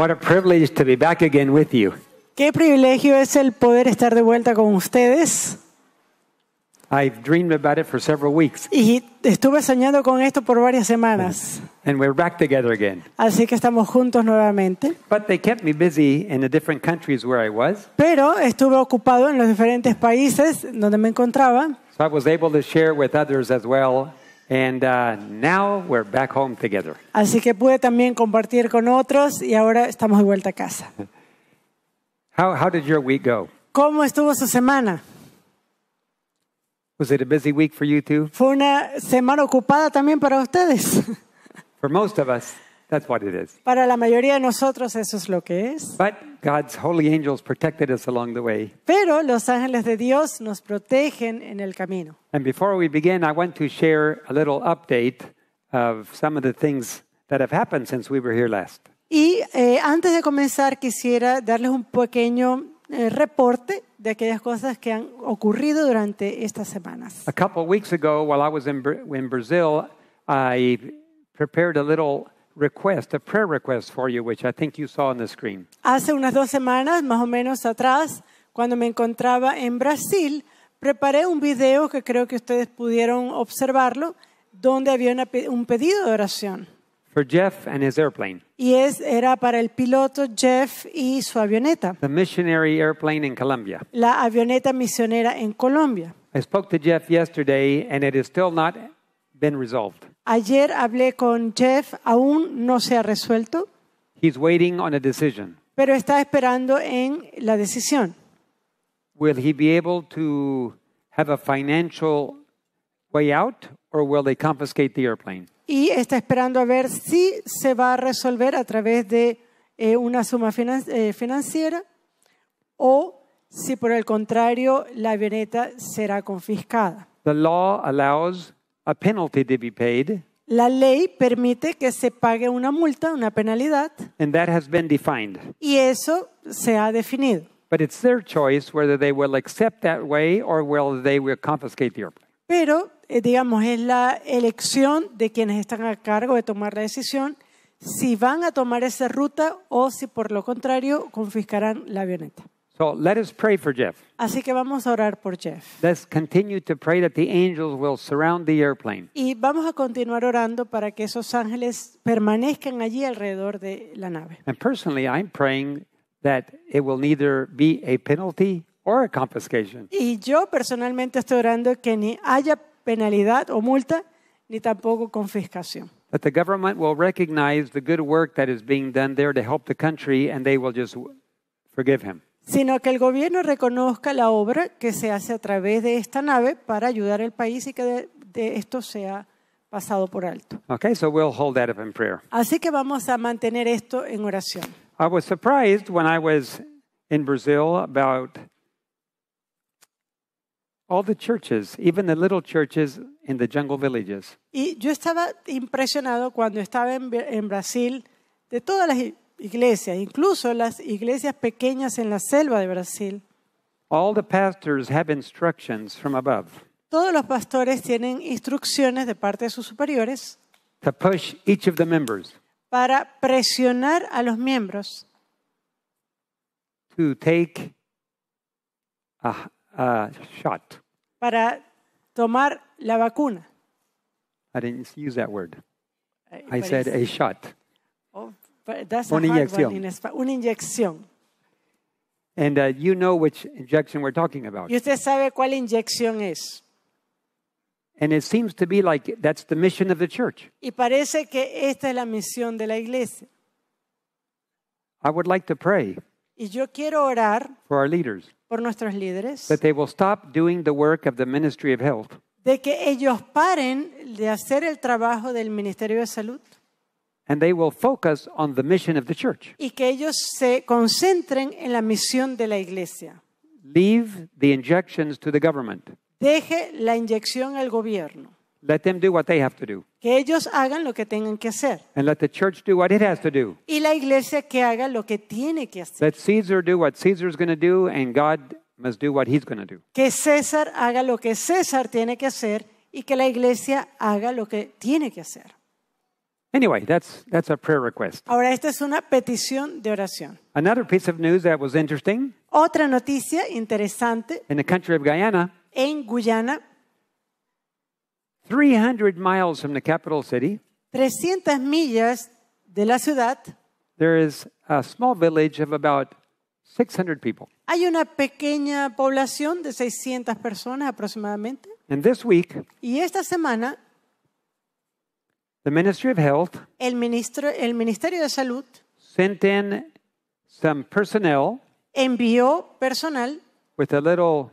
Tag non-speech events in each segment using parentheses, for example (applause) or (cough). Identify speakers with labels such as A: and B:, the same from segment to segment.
A: What a privilege to be back again with you.
B: Qué privilegio es el poder estar de vuelta con ustedes.
A: I've dreamed about it for several weeks.
B: Y estuve soñando con esto por varias semanas.
A: And we're back together again.
B: Así que estamos juntos nuevamente.
A: But they kept me busy in the different countries where I was.
B: Pero estuve ocupado en los diferentes países donde me encontraba.
A: So I was able to share with others as well and uh, now we're back home together.
B: Así que pude también compartir con otros y ahora estamos de vuelta a casa. (laughs)
A: How, how did your week go?
B: ¿Cómo estuvo su semana?
A: Was it a busy week for you too?
B: Fue una semana ocupada también para ustedes.
A: (laughs) For most of us. That's what it is.
B: Para la mayoría de nosotros eso es lo que es.
A: But God's holy angels protected us along the way.
B: Pero los ángeles de Dios nos protegen en el camino.
A: And before we begin, I want to share a little update of some of the things that have happened since we were here last.
B: Y eh, antes de comenzar quisiera darles un pequeño eh, reporte de aquellas cosas que han ocurrido durante estas semanas.
A: A couple of weeks ago, while I was in, Bra in Brazil, I prepared a little request, a prayer request for you, which I think you saw on the screen.
B: Hace unas dos semanas, más o menos atrás, cuando me encontraba en Brasil, preparé un video que creo que ustedes pudieron observarlo, donde había un pedido de oración.
A: For Jeff and his airplane.
B: Y es, era para el piloto Jeff y su avioneta.
A: The missionary airplane in Colombia.
B: La avioneta misionera en Colombia.
A: I spoke to Jeff yesterday and it has still not been resolved.
B: Ayer hablé con Jeff, aún no se ha
A: resuelto, He's waiting on a decision.
B: pero está esperando en la decisión.
A: Will he be able to have a financial way out or will they confiscate the airplane?
B: Y está esperando a ver si se va a resolver a través de eh, una suma eh, financiera o si por el contrario la avioneta será confiscada.
A: The law allows penalty
B: La ley permite que se pague una multa, una penalidad, y eso se ha definido.
A: choice whether they will accept that way or they will confiscate
B: Pero, eh, digamos, es la elección de quienes están a cargo de tomar la decisión si van a tomar esa ruta o si por lo contrario confiscarán la avioneta.
A: So let us pray for Jeff.
B: Así que vamos a orar por Jeff.
A: Let's continue to pray that the angels will surround the airplane.
B: Y vamos a continuar orando para que esos ángeles permanezcan allí alrededor de la nave.
A: And personally, I'm praying that it will neither be a penalty or a confiscation.
B: Y yo personalmente estoy orando que ni haya penalidad o multa ni tampoco confiscación.
A: That the government will recognize the good work that is being done there to help the country and they will just forgive him.
B: sino que el gobierno reconozca la obra que se hace a través de esta nave para ayudar al país y que de, esto sea pasado por alto.
A: so we'll hold that up in prayer.
B: Así que vamos a mantener esto en oración.
A: I was surprised when I was in Brazil about all the churches, even the little churches in the jungle villages.
B: Y yo estaba impresionado cuando estaba en, en Brasil de todas las iglesias, incluso las iglesias pequeñas en la selva de Brasil. todos los pastores tienen instrucciones de parte de sus superiores para presionar a los miembros para tomar la
A: vacuna. no didn't use that word. Eh, I, said shot.
B: Oh, That's una inyección. una inyección.
A: And uh, you know which injection we're talking about. Y
B: usted sabe cuál inyección es.
A: And it seems to be like that's the mission of the church.
B: Y parece que esta es la misión de la
A: iglesia. I would like to pray.
B: Y yo quiero orar for our leaders. Por nuestros líderes.
A: That they will stop doing the work of the ministry of health.
B: De que ellos paren de hacer el trabajo del ministerio de salud. Y que ellos se concentren en la misión de la iglesia. Deje la inyección al gobierno.
A: Que
B: ellos hagan lo que tengan que hacer. Y la iglesia que haga lo que tiene que hacer. Que César haga lo que César tiene que hacer y que la iglesia haga lo que tiene que hacer.
A: Anyway, that's, that's a prayer request.
B: Ahora esta es una petición de oración.
A: Another piece of news that was interesting
B: Otra noticia interesante
A: in the country of Guyana,
B: en Guyana,
A: 300 miles from the capital city,
B: 300 millas
A: de la ciudad, there is a small village of about 600 people.
B: hay una pequeña población de 600 personas aproximadamente.
A: And this week,
B: Y esta semana
A: the Ministry of Health
B: el, ministro, el Ministerio de Salud
A: sent in some personnel
B: envió personal
A: with a little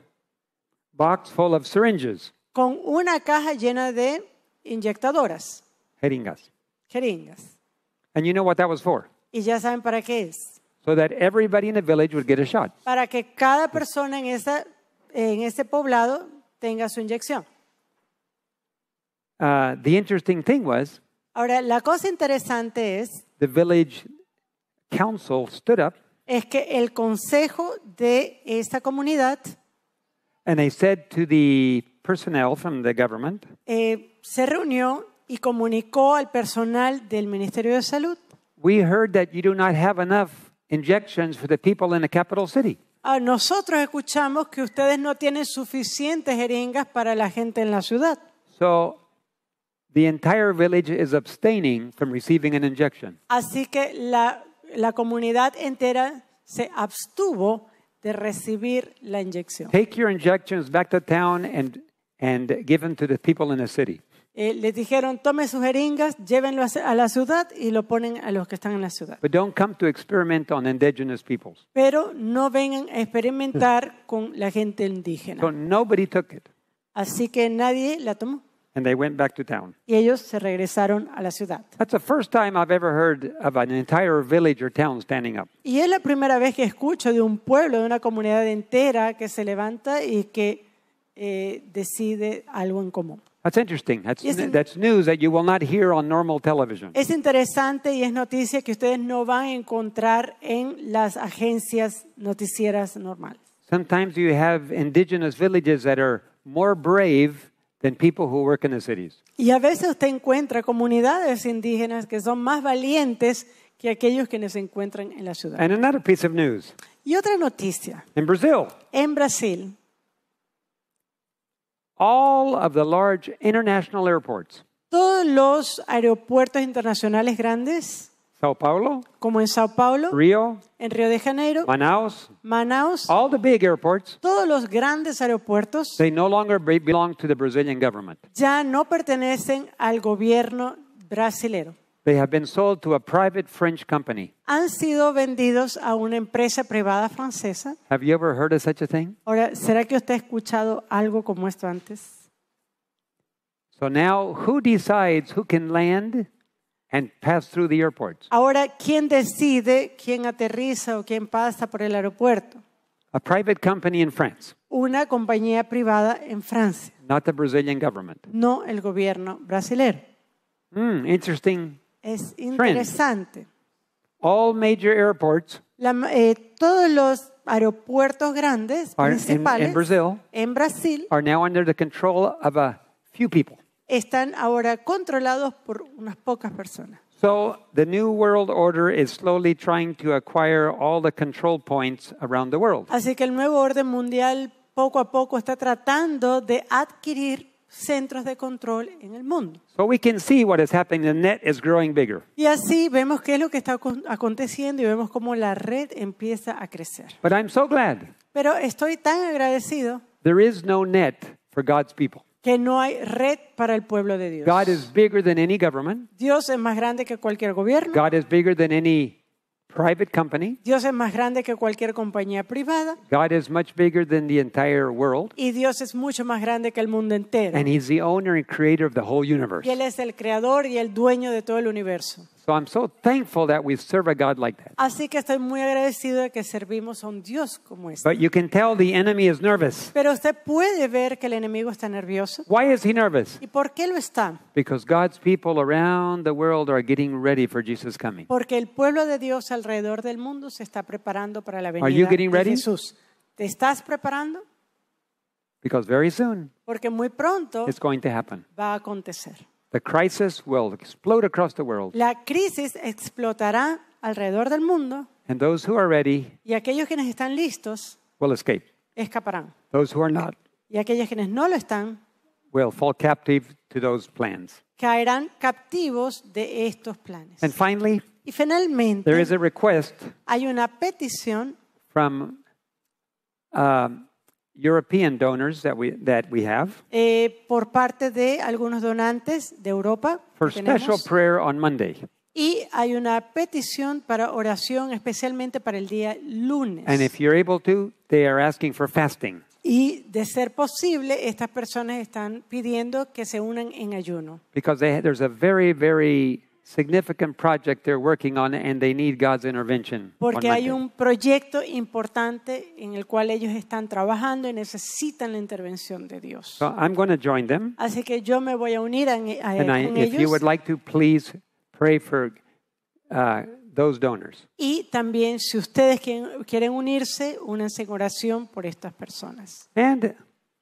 A: box full of syringes,
B: con una caja llena de inyectadoras, jeringas. jeringas.
A: And you know what that was for?
B: Y ya saben para qué es.
A: So that everybody in the village would get a shot.
B: Para que cada persona en, esa, en este poblado tenga su inyección.
A: Uh, the interesting thing was,
B: Ahora, la cosa interesante es
A: the village council stood up
B: es que el consejo de esta comunidad
A: and they said to the personnel from the government, eh, se reunió y comunicó al personal del Ministerio de Salud. We heard that you do not have enough injections for the people in the capital city. Ah,
B: nosotros escuchamos que ustedes no tienen suficientes jeringas para la gente en la ciudad.
A: So The entire village is abstaining from receiving an injection.
B: Así que la, la comunidad entera se abstuvo de recibir la inyección.
A: Take your injections back to town and, and give them to the people in the city.
B: Eh, les dijeron, tome sus jeringas, llévenlo a la ciudad y lo ponen a los que están en la ciudad.
A: But don't come to experiment on indigenous peoples.
B: Pero no vengan a experimentar con la gente indígena. So
A: nobody took it.
B: Así que nadie la tomó.
A: And they went back to town.
B: Y ellos se regresaron a la ciudad.
A: That's the first time I've ever heard of an entire village or town standing up.
B: Y es la primera vez que escucho de un pueblo, de una comunidad entera que se levanta y que eh, decide algo en común.
A: That's interesting. That's, that's news that you will not hear on normal television. Es
B: interesante y es noticia que ustedes no van a encontrar en las agencias noticieras normales.
A: Sometimes you have indigenous villages that are more brave
B: Y a veces usted encuentra comunidades indígenas que son más valientes que aquellos que se encuentran en la ciudad. Y otra noticia. In En Brasil. Todos los aeropuertos internacionales grandes
A: Sao Paulo, como en Sao Paulo, Rio,
B: en Río de Janeiro,
A: Manaus, Manaus, all the big airports, todos los grandes aeropuertos, they no longer belong to the Brazilian government.
B: Ya no pertenecen al gobierno brasilero.
A: They have been sold to a private French company.
B: Han sido vendidos a una empresa privada francesa.
A: Have you ever heard of such a thing?
B: Ahora, ¿será que usted ha escuchado algo como esto antes?
A: So now, who decides who can land? and pass through the airports.
B: Ahora, ¿quién decide quién aterriza o quién pasa por el aeropuerto?
A: A private company in France,
B: Una compañía privada en Francia,
A: not the Brazilian government.
B: no el gobierno
A: brasileño. Hmm, interesting.
B: Es interesante.
A: All major airports
B: La eh, todos los aeropuertos grandes are in, in Brazil en Brasil
A: are now under the control of a few people.
B: están ahora controlados por unas pocas personas. world Así que el nuevo orden mundial poco a poco está tratando de adquirir centros de control en el mundo. Y así vemos qué es lo que está aconteciendo y vemos cómo la red empieza a crecer. so glad. Pero estoy tan agradecido.
A: There is no net for God's people
B: que no hay red para el pueblo de Dios. Dios es más grande que cualquier gobierno. Dios es más grande que cualquier
A: compañía privada.
B: Y Dios es mucho más grande que el mundo entero. Y él es el creador y el dueño de todo el universo.
A: So I'm so thankful that we serve a God like that.
B: Así que estoy muy agradecido de que servimos a un Dios como
A: este. But you can tell the enemy is nervous.
B: Pero usted puede ver que el enemigo está nervioso.
A: Why is he nervous? ¿Y
B: por qué lo está?
A: Because God's people around the world are getting ready for Jesus coming.
B: Porque el pueblo de Dios alrededor del mundo se está preparando para la venida are you getting de ready? Jesús. ¿Te estás preparando?
A: Because very soon.
B: Porque muy pronto. It's
A: going to happen.
B: Va a acontecer.
A: The crisis will explode across the world.
B: La crisis explotará alrededor del mundo.
A: And those who are ready
B: y aquellos quienes están listos will escape. escaparán.
A: Those who are not
B: y aquellos quienes no lo están
A: will fall captive to those plans.
B: caerán captivos de estos planes. And finally, y finalmente, there is
A: a request
B: hay una petición
A: from um, European donors that we, that we have.
B: Eh, por parte de algunos donantes de Europa. For special
A: prayer on Monday.
B: Y hay una petición para oración especialmente para el día lunes.
A: And if you're able to, they are asking for fasting.
B: Y de ser posible, estas personas están pidiendo que se unan en ayuno.
A: Because they, there's a very, very significant project they're working on and they need God's intervention. Porque hay un
B: proyecto importante en el cual ellos están trabajando y necesitan la intervención de Dios.
A: So I'm going to join them.
B: Así que yo me voy a unir a, a and I, con if ellos. you would like
A: to please pray for uh, those donors.
B: Y también si ustedes quieren, quieren unirse, únanse en oración por estas personas.
A: And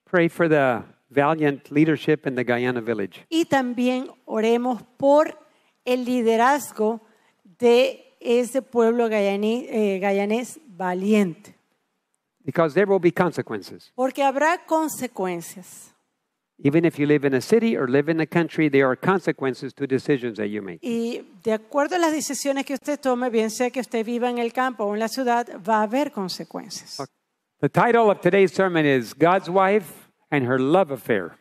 A: pray for the valiant leadership in the Guyana village.
B: Y también oremos por el liderazgo de ese pueblo gallaní, eh, valiente.
A: Because there will be consequences.
B: Porque habrá consecuencias.
A: Even if you live in a city or live in a country, there are consequences to decisions that you make.
B: Y de acuerdo a las decisiones que usted tome, bien sea que usted viva en el campo o en la ciudad, va a haber consecuencias.
A: The title of today's sermon is God's Wife and Her Love Affair.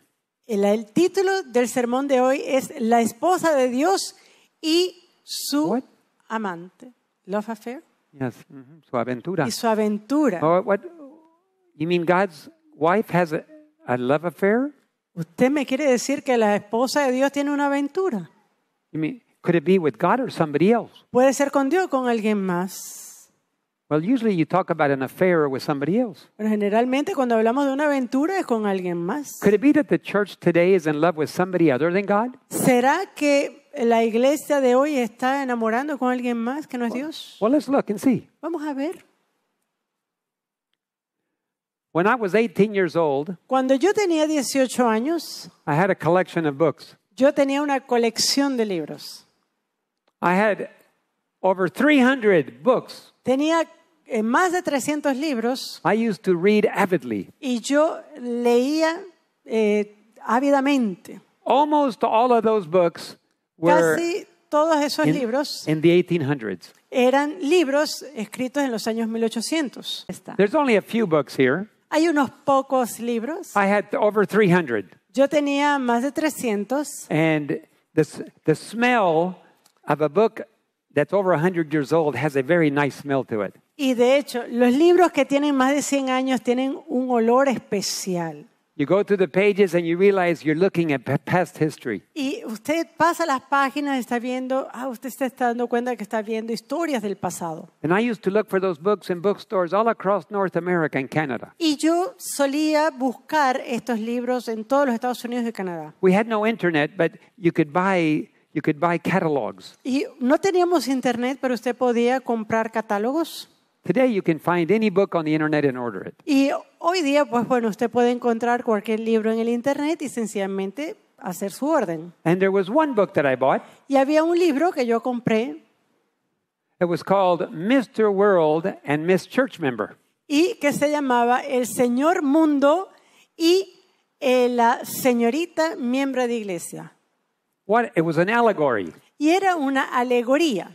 B: El, el título del sermón de hoy es La esposa de Dios y su amante. Love affair?
A: Yes, mm-hmm. su aventura. Y su aventura. Oh, what? You mean God's wife has a, a love affair? ¿Usted me quiere decir que la esposa de Dios tiene una aventura? You mean, could it be with God or somebody else? Puede
B: ser con Dios o con alguien más.
A: Well, usually you talk about an affair with somebody else.
B: Pero generalmente cuando hablamos de una aventura es con alguien más.
A: Could it be that the church today is in love with somebody other than God?
B: ¿Será que la iglesia de hoy está enamorando con alguien más que no es Dios.
A: Well, let's look and see.
B: Vamos a ver.
A: When I was 18 years old,
B: Cuando yo tenía 18 años,
A: I had a collection of books. Yo tenía una
B: colección de libros.
A: I had over
B: 300 books. Tenía eh, más de 300 libros. I used to
A: read avidly.
B: Y yo leía eh, ávidamente.
A: Almost all of those books Casi
B: todos esos in, libros
A: in the 1800s.
B: eran libros escritos en los años 1800.
A: There's only a few books here.
B: Hay unos pocos libros.
A: I had over 300.
B: Yo tenía más de 300.
A: And the, the smell of a book that's over 100 years old has a very nice smell to it.
B: Y de hecho, los libros que tienen más de 100 años tienen un olor especial.
A: You go through the pages and you realize you're looking at past history.
B: Y usted pasa las páginas, está viendo, ah, usted está dando cuenta que está viendo historias del pasado.
A: And I used to look for those books in bookstores all across North America and Canada.
B: Y yo solía buscar estos libros en todos los Estados Unidos y Canadá.
A: We had no internet, but you could buy you could buy catalogs.
B: Y no teníamos internet,
A: pero usted podía comprar catálogos.
B: Y hoy día, pues bueno, usted puede encontrar cualquier libro en el internet y sencillamente hacer su orden. Y había un libro que yo compré.
A: Mr. World and Miss Church Member.
B: Y que se llamaba El Señor Mundo y eh, la señorita miembro de iglesia. Y era una alegoría.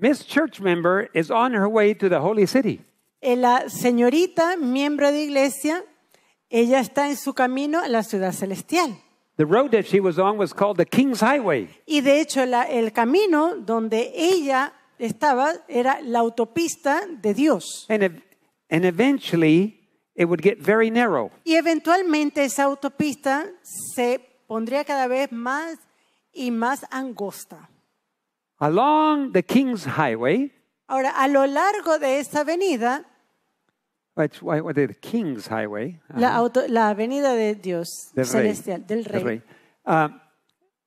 A: Miss Church member is on her way to the holy city.
B: Eh, la señorita miembro de iglesia, ella está en su camino a la ciudad celestial.
A: The road that she was on was called the King's Highway.
B: Y de hecho la, el camino donde ella estaba era la autopista de Dios. And, ev
A: and eventually it would get very narrow.
B: Y eventualmente esa autopista se pondría cada vez más y más angosta.
A: Along the King's Highway.
B: Ahora, a lo largo de esta avenida.
A: Which, what, the King's Highway. Uh-huh.
B: la, auto, la, avenida de Dios del celestial, rey. del rey. rey.
A: Um,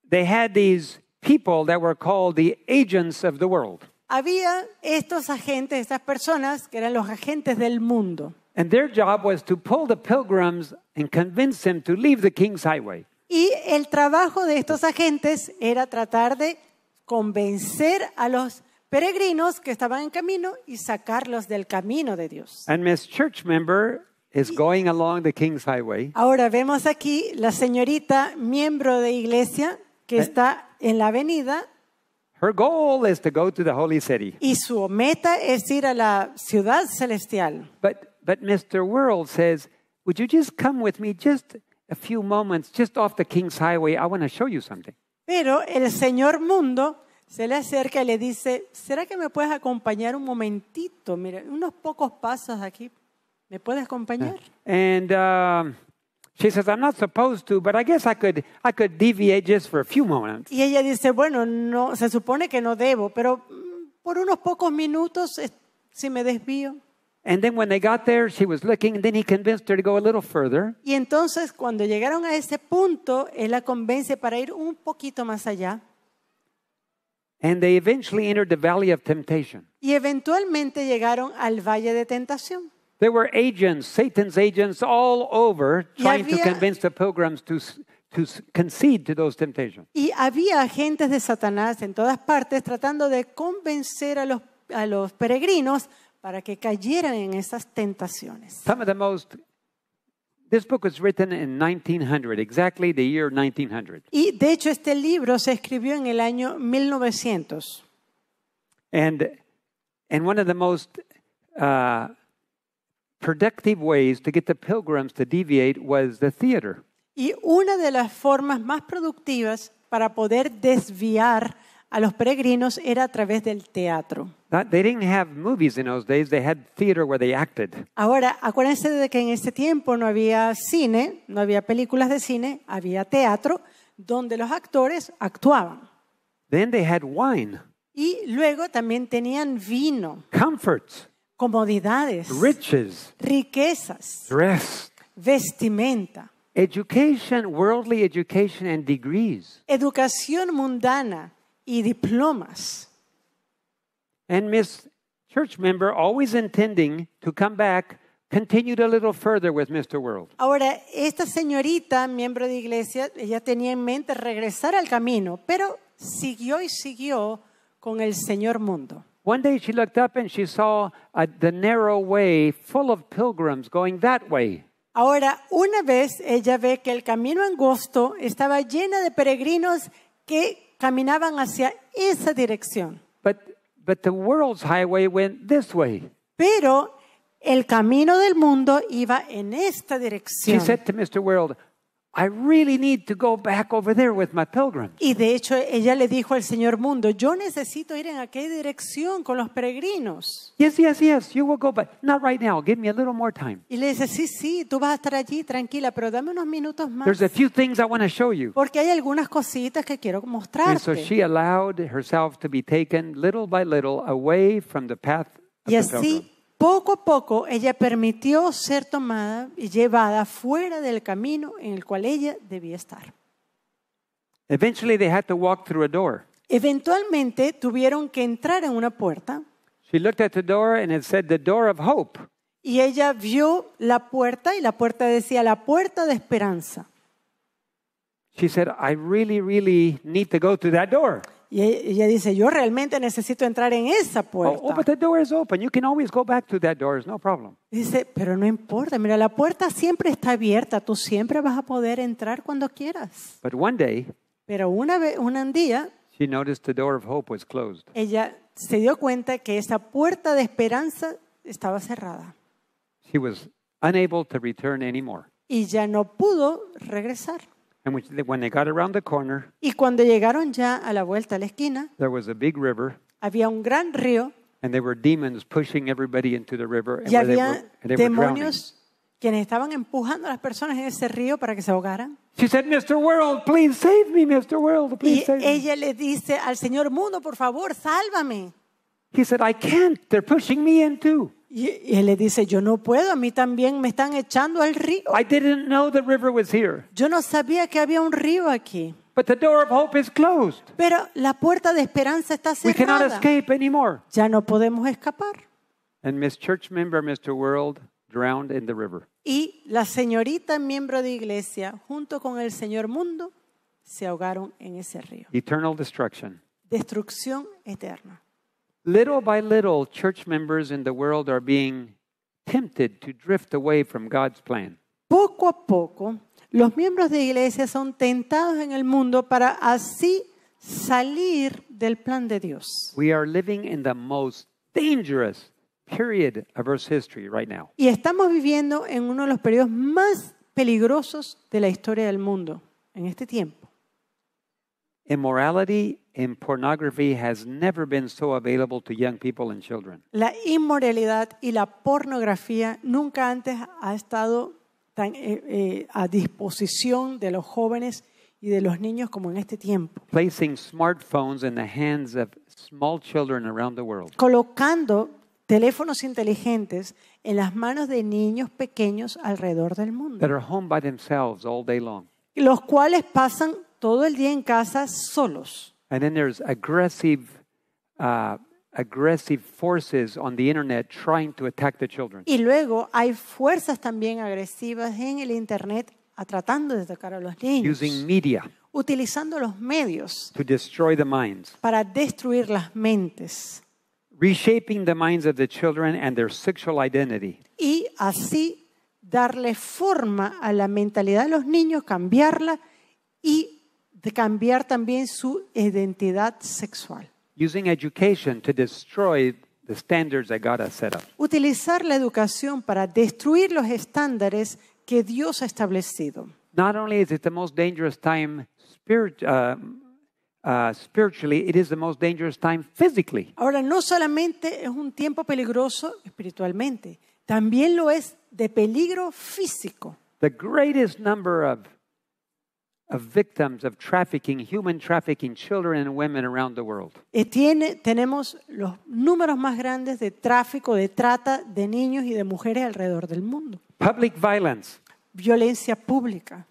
A: they had these people that were called the agents of the world.
B: Había estos agentes, estas personas que eran los agentes del mundo.
A: And their job was to pull the pilgrims and convince them to leave the king's highway.
B: Y el trabajo de estos agentes era tratar de convencer a los peregrinos que estaban en camino y sacarlos del camino de Dios.
A: And Miss Church member is going along the King's Highway.
B: Ahora vemos aquí la señorita miembro de iglesia que eh. está en la avenida.
A: Her goal is to go to the holy city.
B: Y su meta es ir a la ciudad celestial.
A: But but Mr. World says, "Would you just come with me just a few moments just off the King's Highway? I want to show you something."
B: Pero el señor mundo se le acerca y le dice, ¿será que me puedes acompañar un momentito? Mira, unos pocos pasos aquí. ¿Me puedes acompañar?
A: Um, I'm not supposed to, but I guess I could, I could deviate just for a few moments.
B: Y ella dice, bueno, no, se supone que no debo, pero mm, por unos pocos minutos eh, si me desvío.
A: And then when they got there, she was looking, and then he convinced her to go a little further.
B: Y entonces cuando llegaron a ese punto, él la convence para ir un poquito más allá.
A: And they eventually entered the valley of temptation.
B: Y eventualmente llegaron al valle de tentación.
A: There were agents, Satan's agents, all over trying había, to convince the pilgrims to, to concede to those temptations.
B: Y había agentes de Satanás en todas partes tratando de convencer a los, a los peregrinos para que cayeran en esas tentaciones.
A: Some of the most This book was written in 1900, exactly the year 1900.
B: Y de hecho este libro se escribió en el año 1900.
A: And and one of the most uh, productive ways to get the pilgrims to deviate was the theater.
B: Y una de las formas más productivas para poder desviar a los peregrinos era a través del teatro. Ahora, acuérdense de que en este tiempo no había cine, no había películas de cine, había teatro donde los actores actuaban.
A: they had wine.
B: Y luego también tenían vino. Comodidades.
A: Riches.
B: Riquezas.
A: Dress.
B: Vestimenta. Education, worldly
A: education and degrees. Educación mundana y diplomas. and Miss Church member, always intending to come back, continued a little further with Mr. World.
B: Ahora, esta señorita, miembro de iglesia, ella tenía en mente regresar al camino, pero siguió y siguió
A: con el Señor Mundo. One day she looked up and she saw a, uh, the narrow way full of pilgrims going that way.
B: Ahora, una vez ella ve que el camino angosto estaba lleno de peregrinos que caminaban hacia esa dirección. But
A: but the world's highway went this way.
B: Pero el camino del mundo iba en esta dirección. She said
A: to Mr. World, I really need to go back over there with my pilgrims. Y de hecho ella le dijo al señor mundo, yo
B: necesito ir en aquella dirección con los peregrinos.
A: Yes, yes, yes, you will go but not right now. Give me a little more time.
B: Y le dice, sí, sí, tú vas a estar allí tranquila, pero dame unos minutos más. There's a
A: few things I want to show you.
B: Porque hay algunas cositas que quiero mostrarte. And so she
A: allowed herself to be taken little by little away from the path of y así the pilgrim.
B: poco a poco ella permitió ser tomada y llevada fuera del camino en el cual ella debía estar. Eventualmente tuvieron que entrar en una puerta.
A: She looked at the door and it said the door of hope.
B: Y ella vio la puerta y la puerta decía la puerta de esperanza.
A: She said I really really need to go through that door. Y ella dice, yo realmente necesito entrar en esa puerta. Dice,
B: pero no importa. Mira, la puerta siempre está abierta. Tú siempre vas a poder entrar cuando quieras. pero una vez, un día, Ella se dio cuenta que esa puerta de esperanza estaba cerrada. Y ya no pudo regresar.
A: And when they got around the corner,
B: y cuando llegaron ya a la vuelta a la esquina,
A: there was a big river,
B: había un gran río
A: and there were demons pushing everybody into the river, and y había they were, and they demonios
B: were quienes estaban empujando a las personas en ese río para que se ahogaran.
A: She said, Mr. World, please save me, Mr. World, please y save
B: me. ella le dice al Señor Mundo, por favor, sálvame. Y, él le dice, yo no puedo, a mí también me están echando al río. I didn't know the river was here. Yo no sabía que había un río aquí.
A: But the door of hope is closed.
B: Pero la puerta de esperanza está cerrada. We cannot escape anymore. Ya no podemos escapar.
A: And Miss Church member, Mr. World, drowned in the river.
B: Y la señorita miembro de iglesia, junto con el señor mundo, se ahogaron en ese río.
A: Eternal destruction.
B: Destrucción eterna.
A: Little by little, church members in the world are being tempted to drift away from God's plan.
B: Poco a poco, los miembros de iglesia son tentados en el mundo para así salir del plan de Dios.
A: We are living in the most dangerous period of Earth's history right now.
B: Y estamos viviendo en uno de los periodos más peligrosos de la historia del mundo en este
A: tiempo. Immorality
B: la inmoralidad y la pornografía nunca antes ha estado tan eh, eh, a disposición de los jóvenes y de los niños como en este tiempo.
A: Placing smartphones in the hands of small children around the world.
B: Colocando teléfonos inteligentes en las manos de niños pequeños alrededor del mundo.
A: are home by themselves all day long.
B: Los cuales pasan todo el día en casa solos.
A: And then there's aggressive, uh, aggressive forces on the internet trying to attack the children. Y
B: luego hay fuerzas también agresivas en el internet tratando de atacar a los niños. Using media utilizando los medios
A: to destroy the minds.
B: para destruir las mentes.
A: Reshaping the minds of the children and their sexual identity.
B: Y así darle forma a la mentalidad de los niños, cambiarla y de cambiar también su identidad sexual.
A: Using education to destroy the standards that God has set up.
B: Utilizar la educación para destruir los estándares que Dios ha establecido.
A: Not only is it the most dangerous time spirit, uh, Uh, spiritually, it is the most dangerous time physically.
B: Ahora no solamente es un tiempo peligroso espiritualmente, también lo es de peligro físico. The greatest number of
A: victims of trafficking, human trafficking, children and women around the world.
B: Y eh, tiene, tenemos los números más grandes de tráfico, de trata de niños y de mujeres alrededor del
A: mundo. Public violence. Violencia pública.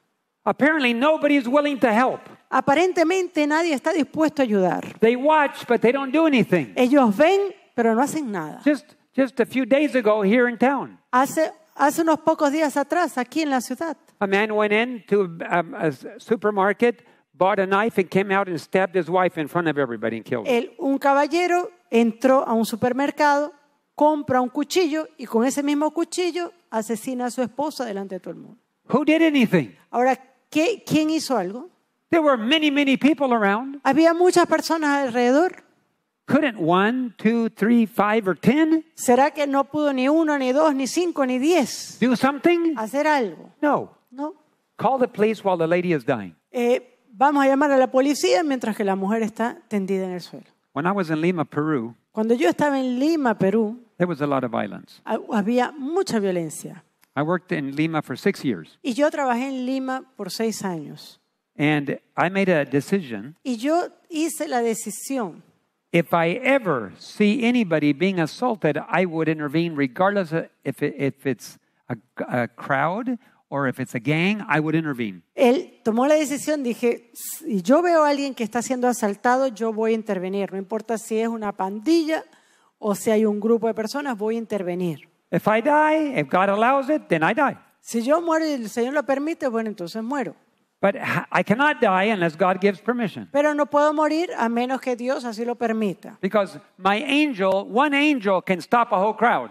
A: Apparently nobody is willing to help. Aparentemente nadie está dispuesto a ayudar. They watch, but they don't do anything.
B: Ellos ven, pero no hacen nada.
A: Just, just a few days ago here in town.
B: Hace, hace unos pocos días atrás, aquí en la ciudad.
A: A man went into um, a supermarket, bought a knife and came out and stabbed his wife in front of everybody and killed her.
B: El, un caballero entró a un supermercado, compra un cuchillo y con ese mismo cuchillo asesina a su esposa delante de todo el mundo. Who did anything? Ahora, ¿qué, ¿quién hizo algo? There were many, many people around. Había muchas personas alrededor. Couldn't
A: one, two, three, five, or ten? ¿Será que no pudo ni uno, ni dos, ni cinco, ni diez? Do something? Hacer algo. No. Call the police while the lady is dying. Eh,
B: vamos a llamar a la policía mientras que la mujer está tendida en el suelo.
A: When I was in Lima, Peru,
B: Cuando yo estaba en Lima, Perú,
A: there was a lot of violence.
B: había mucha violencia.
A: I worked in Lima for six years,
B: Y yo trabajé en Lima por seis años.
A: and I made a decision.
B: Y yo hice la decisión.
A: If I ever see anybody being assaulted, I would intervene, regardless of if, it, if it's a, a crowd gang,
B: Él tomó la decisión, dije, si yo veo a alguien que está siendo asaltado, yo voy a intervenir. No importa si es una pandilla o si hay un grupo de personas, voy a intervenir.
A: Si yo muero y
B: el Señor lo permite, bueno, entonces muero. Pero no puedo morir a menos que Dios así lo permita.
A: Because my angel, one angel can stop a whole crowd.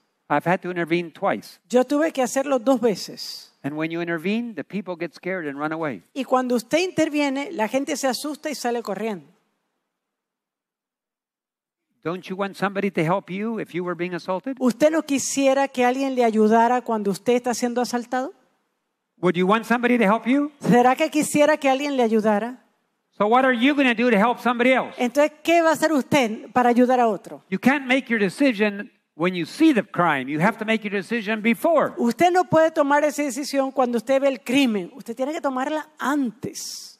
A: I've had to intervene twice. Yo tuve que hacerlo dos veces. And when you intervene, the people get scared and run away.
B: Y cuando usted interviene, la gente se asusta y sale corriendo.
A: Don't you want somebody to help you if you were being assaulted?
B: ¿Usted no quisiera que alguien le ayudara cuando usted está siendo asaltado?
A: Would you want somebody to help you?
B: ¿Será que quisiera que alguien le ayudara?
A: So what are you going to do to help somebody else? Entonces, ¿qué va a hacer usted para ayudar a otro? You can't make your decision When you see the crime, you have to make your decision before. Usted no puede tomar esa decisión cuando usted ve el
B: crimen. Usted tiene que tomarla antes.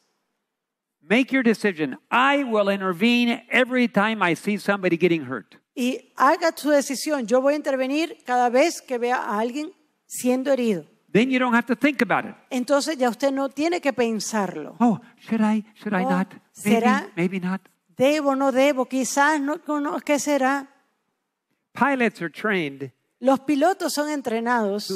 A: Make your decision. I will intervene every time I see somebody getting hurt.
B: Y haga su decisión. Yo voy a intervenir cada vez que vea a alguien siendo herido.
A: Then you don't have to think about it.
B: Entonces ya usted no tiene que pensarlo.
A: Oh, should I? Should oh, I not? Maybe, ¿Será? Maybe not.
B: Debo, no debo, quizás, no, ¿qué será? los pilotos son entrenados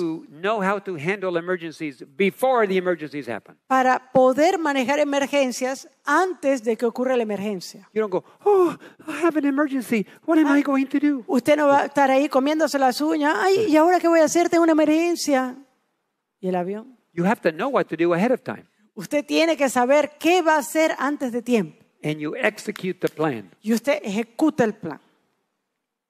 B: para poder manejar emergencias antes de que ocurra la emergencia. Usted no va a estar ahí comiéndose las uñas. Ay, ¿y ahora qué voy a hacer? Tengo una emergencia. ¿Y el avión? Usted tiene que saber qué va a hacer antes de tiempo. Y usted ejecuta el plan.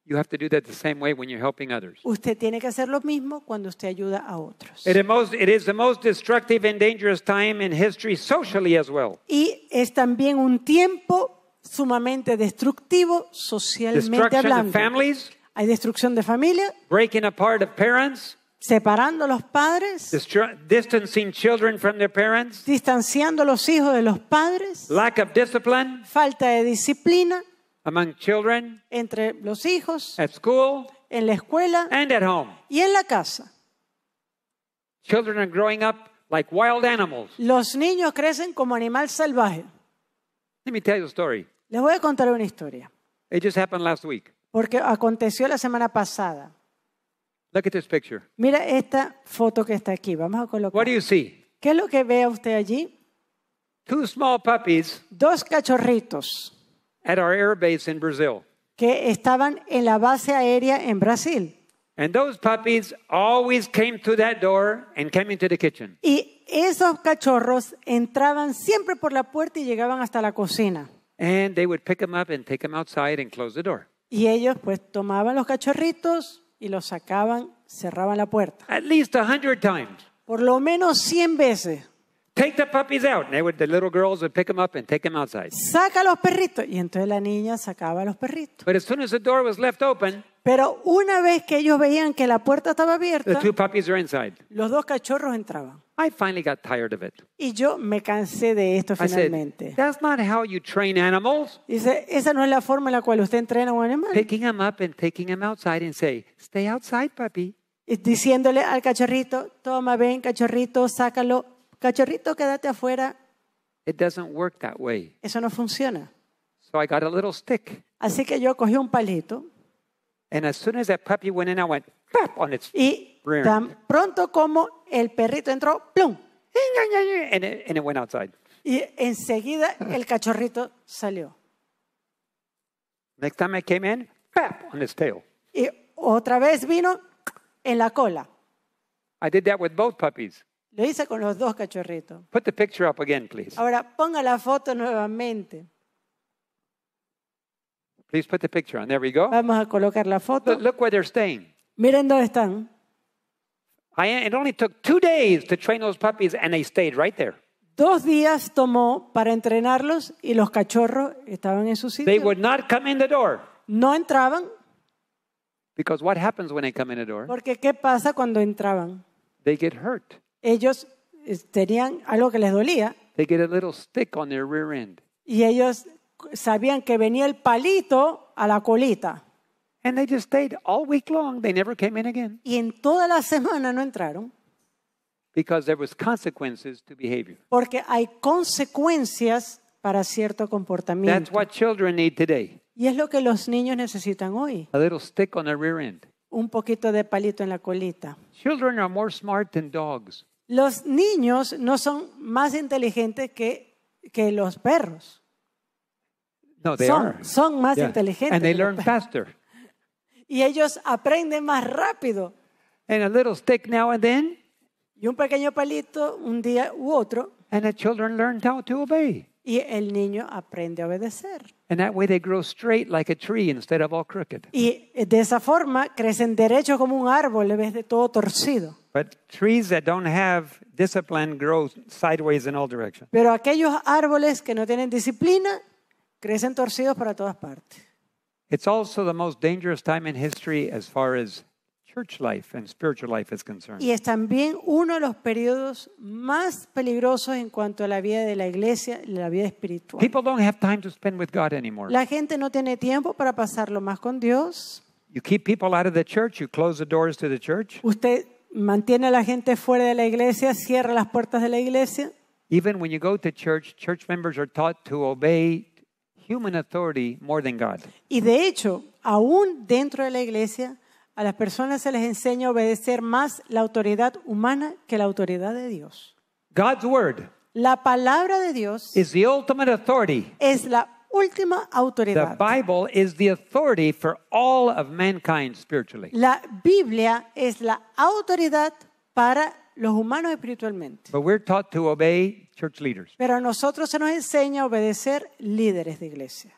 A: You have to do that the same way when you're helping others.
B: Usted tiene que hacer lo mismo cuando usted ayuda a otros.
A: It, most, it is the most destructive and dangerous time in history socially as well.
B: Y es también un tiempo sumamente destructivo socialmente hablando. Of families, Hay destrucción de familia.
A: Breaking apart of parents.
B: Separando a los padres.
A: Distancing children from their parents. Distanciando a los hijos de los
B: padres.
A: Lack of discipline. Falta
B: de disciplina entre los hijos, en la
A: escuela y en la casa. Los niños crecen como animal salvaje. Les
B: voy a contar una historia. Porque aconteció la semana pasada. Mira esta foto que está aquí. Vamos a colocar.
A: ¿Qué
B: es lo que ve usted allí?
A: Dos cachorritos at our air base in Brazil.
B: que estaban en la base aérea en Brasil.
A: And those puppies always came to that door and came into the kitchen.
B: Y esos cachorros entraban siempre por la puerta y llegaban hasta la cocina.
A: And they would pick them up and take them outside and close the door.
B: Y ellos pues tomaban los cachorritos y los sacaban, cerraban la puerta.
A: At least a hundred times.
B: Por lo menos 100
A: veces. Take the puppies out. And they would, the little girls would pick them up and take them outside.
B: Saca los perritos. Y entonces la niña sacaba los perritos.
A: But as soon as the door was left open,
B: Pero una vez que ellos veían que la puerta estaba the abierta, two
A: puppies were inside. los dos cachorros entraban. I finally got tired of it.
B: Y yo me cansé de esto I said, finalmente.
A: that's not how you train animals.
B: Dice, esa no es la forma en la cual usted entrena a un animal.
A: Picking them up and taking them outside and say,
B: stay outside, puppy. Y Diciéndole al cachorrito, toma, ven, cachorrito, sácalo Cachorrito, quédate afuera.
A: It doesn't work that way.
B: Eso no funciona.
A: So I got a little stick.
B: Así que yo cogí un palito.
A: And as soon as that puppy went in, I went pop on its Y rear. tan
B: pronto como el perrito entró, plum. And
A: it, and it went outside.
B: Y enseguida el cachorrito salió.
A: Next time I came in, pop on its tail.
B: Y otra vez vino en la cola.
A: I did that with both puppies.
B: Lo hice con los dos cachorritos.
A: Put the picture up again, please.
B: Ahora ponga la foto nuevamente.
A: Please put the picture on. There we go. Vamos a colocar la foto. Look, look where they're staying. Miren dónde están. I, it only took two days to train those puppies, and they stayed right there.
B: Dos días tomó para entrenarlos y los cachorros estaban en su sitio. They would
A: not come in the door.
B: No entraban.
A: Because what happens when they come in the door?
B: Porque qué pasa cuando entraban?
A: They get hurt
B: ellos eh, tenían algo que les dolía.
A: They get a little stick on their rear end.
B: Y ellos sabían que venía el palito a la colita. And they just stayed all week long. They never came in again. Y en toda la (laughs) semana no entraron.
A: Because there was consequences to behavior.
B: Porque hay consecuencias para cierto comportamiento. That's what
A: children need today.
B: Y es lo que los niños necesitan hoy.
A: A little stick on their rear end.
B: Un poquito de palito en la colita.
A: Children are more smart than dogs.
B: Los niños no son más inteligentes que, que los perros.
A: No, son, más inteligentes.
B: Y ellos aprenden más rápido. Y un pequeño palito un día u otro. Y el niño aprende a obedecer.
A: And that way they grow straight like a tree instead of all crooked.
B: Y eh, de esa forma crecen derechos como un árbol en vez de todo torcido.
A: But trees that don't have discipline grow sideways in all directions.
B: Pero aquellos árboles que no tienen disciplina crecen torcidos para todas partes.
A: It's also the most dangerous time in history as far as Y es
B: también uno de los periodos más peligrosos en cuanto a la vida de la iglesia y la vida espiritual. La gente no tiene tiempo para pasarlo más con Dios. Usted mantiene a la gente fuera de la iglesia, cierra las puertas de la iglesia. Y de hecho, aún dentro de la iglesia a las personas se les enseña a obedecer más la autoridad humana que la autoridad de Dios. La palabra de Dios es la última autoridad. La Biblia es la autoridad para los humanos espiritualmente. Pero nosotros se nos enseña a obedecer líderes de iglesia.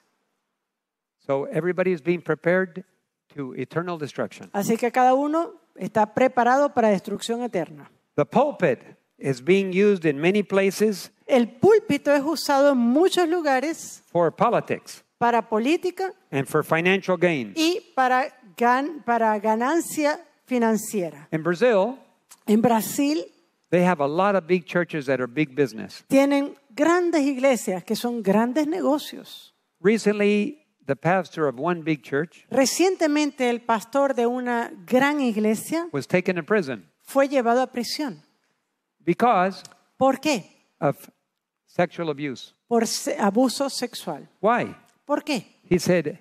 A: So everybody is being prepared
B: Así que cada uno está preparado para destrucción eterna.
A: The pulpit is being used in many places
B: El púlpito es usado en muchos lugares para política y para, ganancia financiera.
A: In en Brasil,
B: Tienen grandes iglesias que son grandes negocios.
A: Recently, The pastor of one big church
B: Recientemente el pastor de una gran iglesia
A: was taken to prison
B: fue llevado a prisión. because
A: ¿Por qué? of sexual abuse.
B: Por se- abuso sexual.
A: Why? ¿Por qué? He said,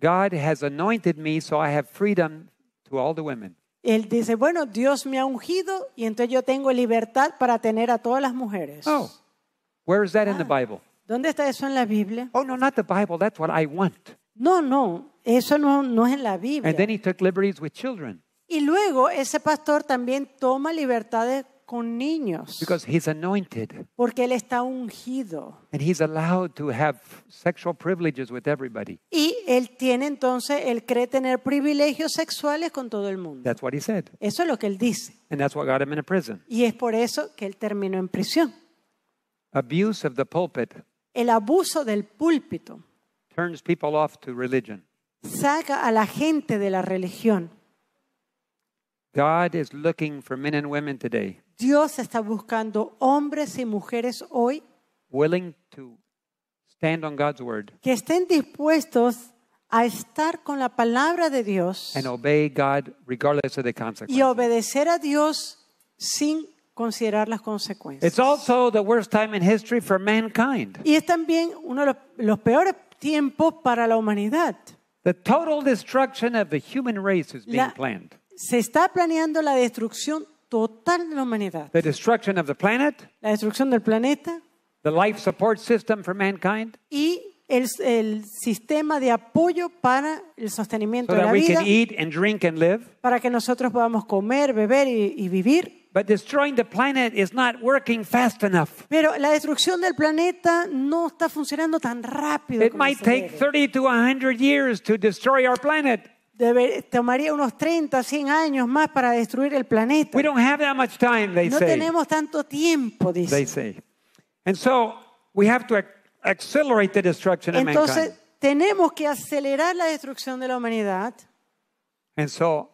A: God has anointed me so I have freedom to all the women.
B: Él dice, bueno, Dios me ha ungido y entonces yo tengo libertad para tener a todas las mujeres.
A: Oh, where is that in the ah. Bible? ¿Dónde
B: está eso en la Biblia? Oh, no, not the Bible.
A: That's what I want.
B: No, no, eso no, no es en la Biblia. And
A: then he took liberties with children
B: Y luego ese pastor también toma libertades con niños because
A: he's anointed
B: porque él está ungido
A: and he's allowed to have sexual privileges with everybody.
B: y él tiene entonces, él cree tener privilegios sexuales con todo el mundo.
A: That's what he said.
B: Eso es lo que él dice
A: And that's what got him in a prison.
B: y es por eso que él terminó en
A: prisión. Abuse of the pulpit
B: el abuso del púlpito saca a la gente de la religión. Dios está buscando hombres y mujeres hoy que estén dispuestos a estar con la palabra de Dios y obedecer a Dios sin considerar las consecuencias.
A: Y es también uno de los, peores tiempos para la humanidad. total
B: Se está planeando la destrucción total de la humanidad.
A: La destrucción del planeta
B: y el, el sistema de apoyo para el sostenimiento de la vida, para que nosotros podamos comer, beber y vivir. But destroying the planet is not working
A: fast enough.
B: Pero la destrucción del planeta no está funcionando tan rápido. It como might take
A: 30 to 100 years to destroy our planet.
B: Debe- tomaría unos 30, 100 años más para destruir el planeta. We don't have
A: that much time, they no say. tenemos
B: tanto tiempo,
A: They say. And so we have to accelerate the destruction of mankind. Entonces,
B: tenemos que acelerar la destrucción de la humanidad.
A: And so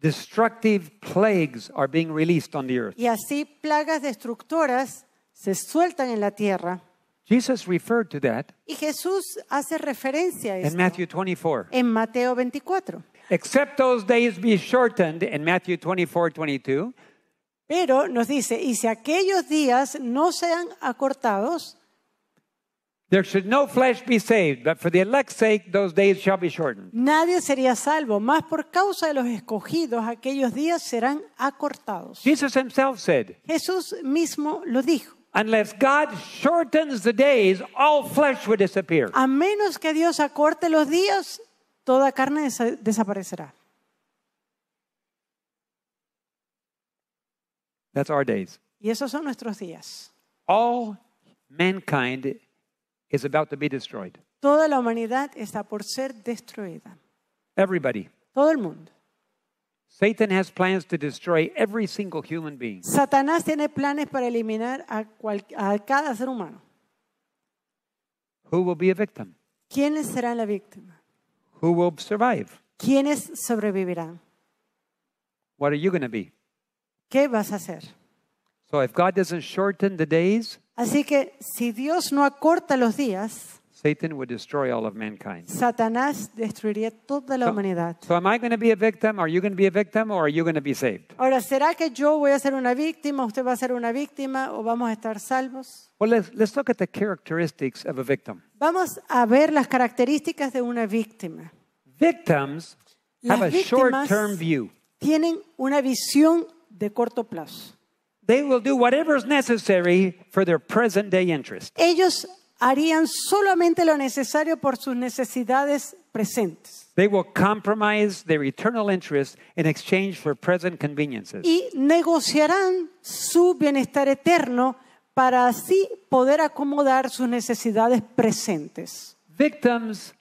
A: Destructive plagues are being released on the earth.
B: Y así plagas destructoras se sueltan en la tierra.
A: Jesus referred to that
B: y Jesús hace referencia a esto in
A: Matthew 24.
B: en Mateo 24.
A: Except those days be shortened in Matthew 24, 22.
B: Pero nos dice, y si aquellos días no sean acortados,
A: There should no flesh be saved, but for the elect's sake those days shall be shortened.
B: Nadie sería salvo, mas por causa de los escogidos aquellos días serán acortados.
A: Jesus himself said.
B: Jesús mismo lo
A: dijo. Unless God shortens the days, all flesh will disappear.
B: A menos que Dios acorte los días, toda carne desaparecerá.
A: That's our days.
B: Y esos son nuestros
A: días. All mankind is about to be destroyed.
B: Toda la humanidad está por ser destruida. Everybody. Todo el mundo.
A: Satan has plans to destroy every single human being.
B: Satanás tiene planes para eliminar a, cual, a cada ser humano.
A: Who will be a victim?
B: ¿Quiénes serán la víctima?
A: Who will survive?
B: ¿Quiénes sobrevivirán?
A: What are you going to be?
B: ¿Qué vas a hacer?
A: So if God doesn't shorten the days,
B: Así que si Dios no acorta los días, Satanás destruiría toda la humanidad. Ahora, ¿será que yo voy a ser una víctima, usted va a ser una víctima o vamos a estar salvos? Vamos a ver las características de una víctima.
A: las have
B: Tienen una visión de corto plazo.
A: They will do whatever is necessary for their present day interest.
B: Ellos harían solamente lo necesario por sus necesidades presentes.
A: They will compromise their eternal interests in exchange for present conveniences. Y
B: negociarán su bienestar eterno para así poder acomodar sus necesidades presentes.
A: Victims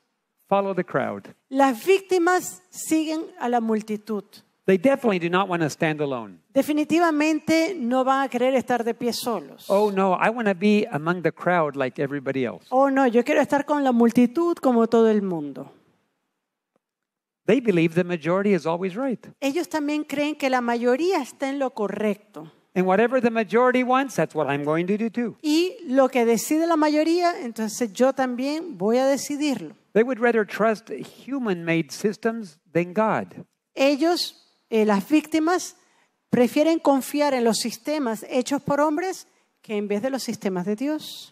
A: follow the crowd.
B: Las víctimas siguen a la multitud.
A: They definitely do not want to stand alone.
B: Definitivamente no van a querer estar de pie solos.
A: Oh no, I want to be among the crowd like everybody else.
B: Oh no, yo quiero estar con la multitud como todo el mundo.
A: They believe the majority is always right.
B: Ellos también creen que la mayoría está en lo correcto.
A: And whatever the majority wants, that's what I'm going to do too. Y lo que decide la mayoría, entonces yo también voy a decidirlo. They would rather trust human-made systems than God. Ellos
B: Eh, las víctimas prefieren confiar en los sistemas hechos por hombres que en vez de los sistemas de Dios.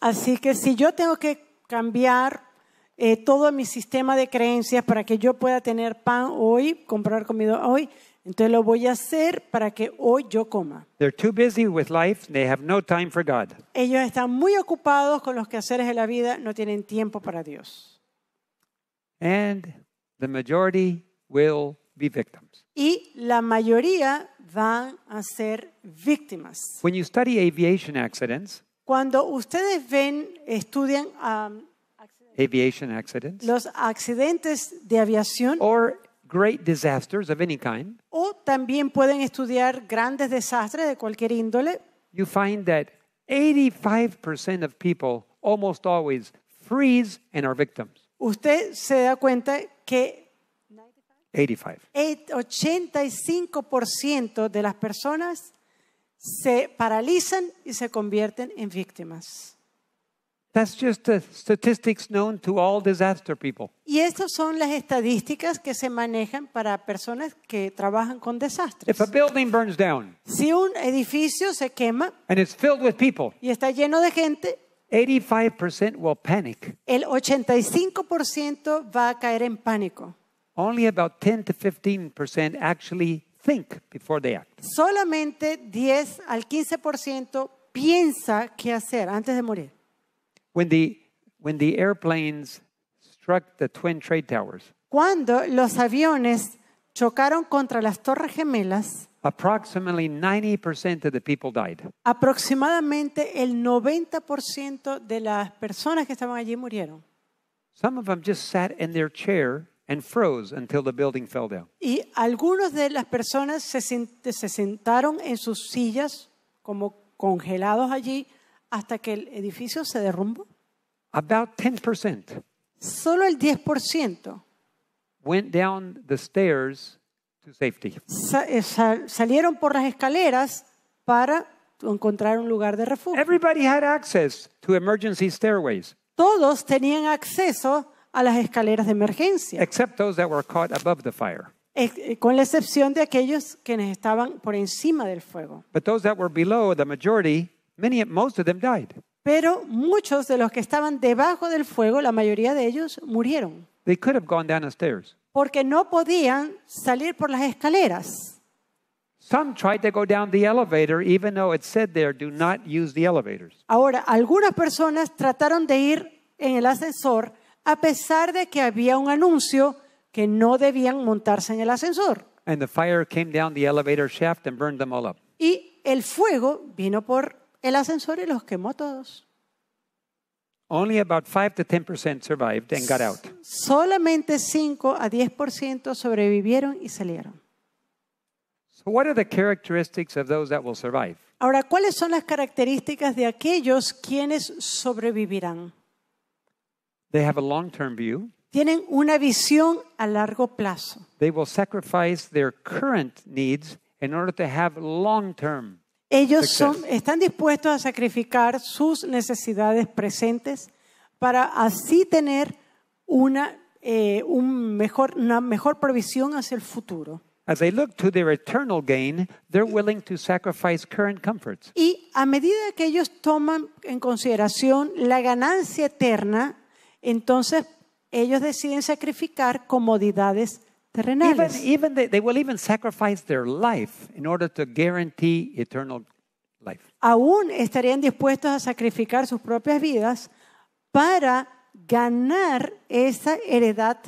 B: Así que si yo tengo que cambiar eh, todo mi sistema de creencias para que yo pueda tener pan hoy, comprar comida hoy, entonces lo voy a hacer para que hoy yo coma. Ellos están muy ocupados con los quehaceres de la vida, no tienen tiempo para Dios. Y la mayoría van a ser víctimas. cuando ustedes ven, estudian um, accidents, los accidentes
A: de aviación, great disasters of any kind,
B: o también pueden estudiar grandes desastres de cualquier índole,
A: you find that 85% of people almost always freeze and are victims.
B: Usted se da cuenta que 85. 85% de las personas se paralizan y se convierten en víctimas.
A: That's just the statistics known to all disaster people.
B: Y estas son las estadísticas que se manejan para personas que trabajan con desastres.
A: If a building burns down
B: Si un edificio se quema
A: and it's filled with people,
B: y está lleno de gente,
A: 85% will panic.
B: el 85% va a caer en pánico.
A: Only about 10 to 15% actually think before they act.
B: Solamente 10 al 15% piensa qué hacer antes de morir.
A: When the, when the airplanes struck the twin trade towers,
B: Cuando los aviones chocaron contra las Torres Gemelas,
A: approximately 90% of the people died.
B: aproximadamente el 90% de las personas que estaban allí murieron.
A: Some of them just sat in their chair and froze until the building fell down.
B: Y algunos de las personas se, se sentaron en sus sillas como congelados allí hasta que el edificio se derrumbó. About 10% Solo el 10%
A: went down the stairs to safety.
B: sa- eh, sal- salieron por las escaleras para encontrar un lugar de refugio.
A: Everybody had access to emergency stairways,
B: Todos tenían acceso a las escaleras de emergencia,
A: except those that were caught above the fire.
B: Eh, con la excepción de aquellos quienes estaban por encima del fuego.
A: But those that were below, the majority Many, most of them died.
B: Pero muchos de los que estaban debajo del fuego, la mayoría de ellos murieron.
A: They could have gone down the stairs.
B: Porque no podían salir por las escaleras.
A: Some tried to go down the elevator even though it said there do not use the elevators.
B: Ahora, algunas personas trataron de ir en el ascensor a pesar de que había un anuncio que no debían montarse en el ascensor.
A: And the fire came down the elevator shaft and burned them all up.
B: Y el fuego vino por el ascensor y los quemó a todos.
A: Only about 5 to 10% survived and got out.
B: Solamente 5 a 10% sobrevivieron y salieron.
A: So what are the characteristics of those that will survive?
B: Ahora, ¿cuáles son las características de aquellos quienes sobrevivirán?
A: They have a long-term view.
B: Tienen una visión a largo plazo.
A: They will sacrifice their current needs in order to have long-term
B: ellos son, están dispuestos a sacrificar sus necesidades presentes para así tener una, eh, un mejor, una mejor
A: provisión hacia el futuro.
B: Y a medida que ellos toman en consideración la ganancia eterna, entonces ellos deciden sacrificar comodidades terrenales. Even,
A: even they, they will even sacrifice their life in order to guarantee eternal life.
B: Aún estarían dispuestos a sacrificar sus propias vidas para ganar esa heredad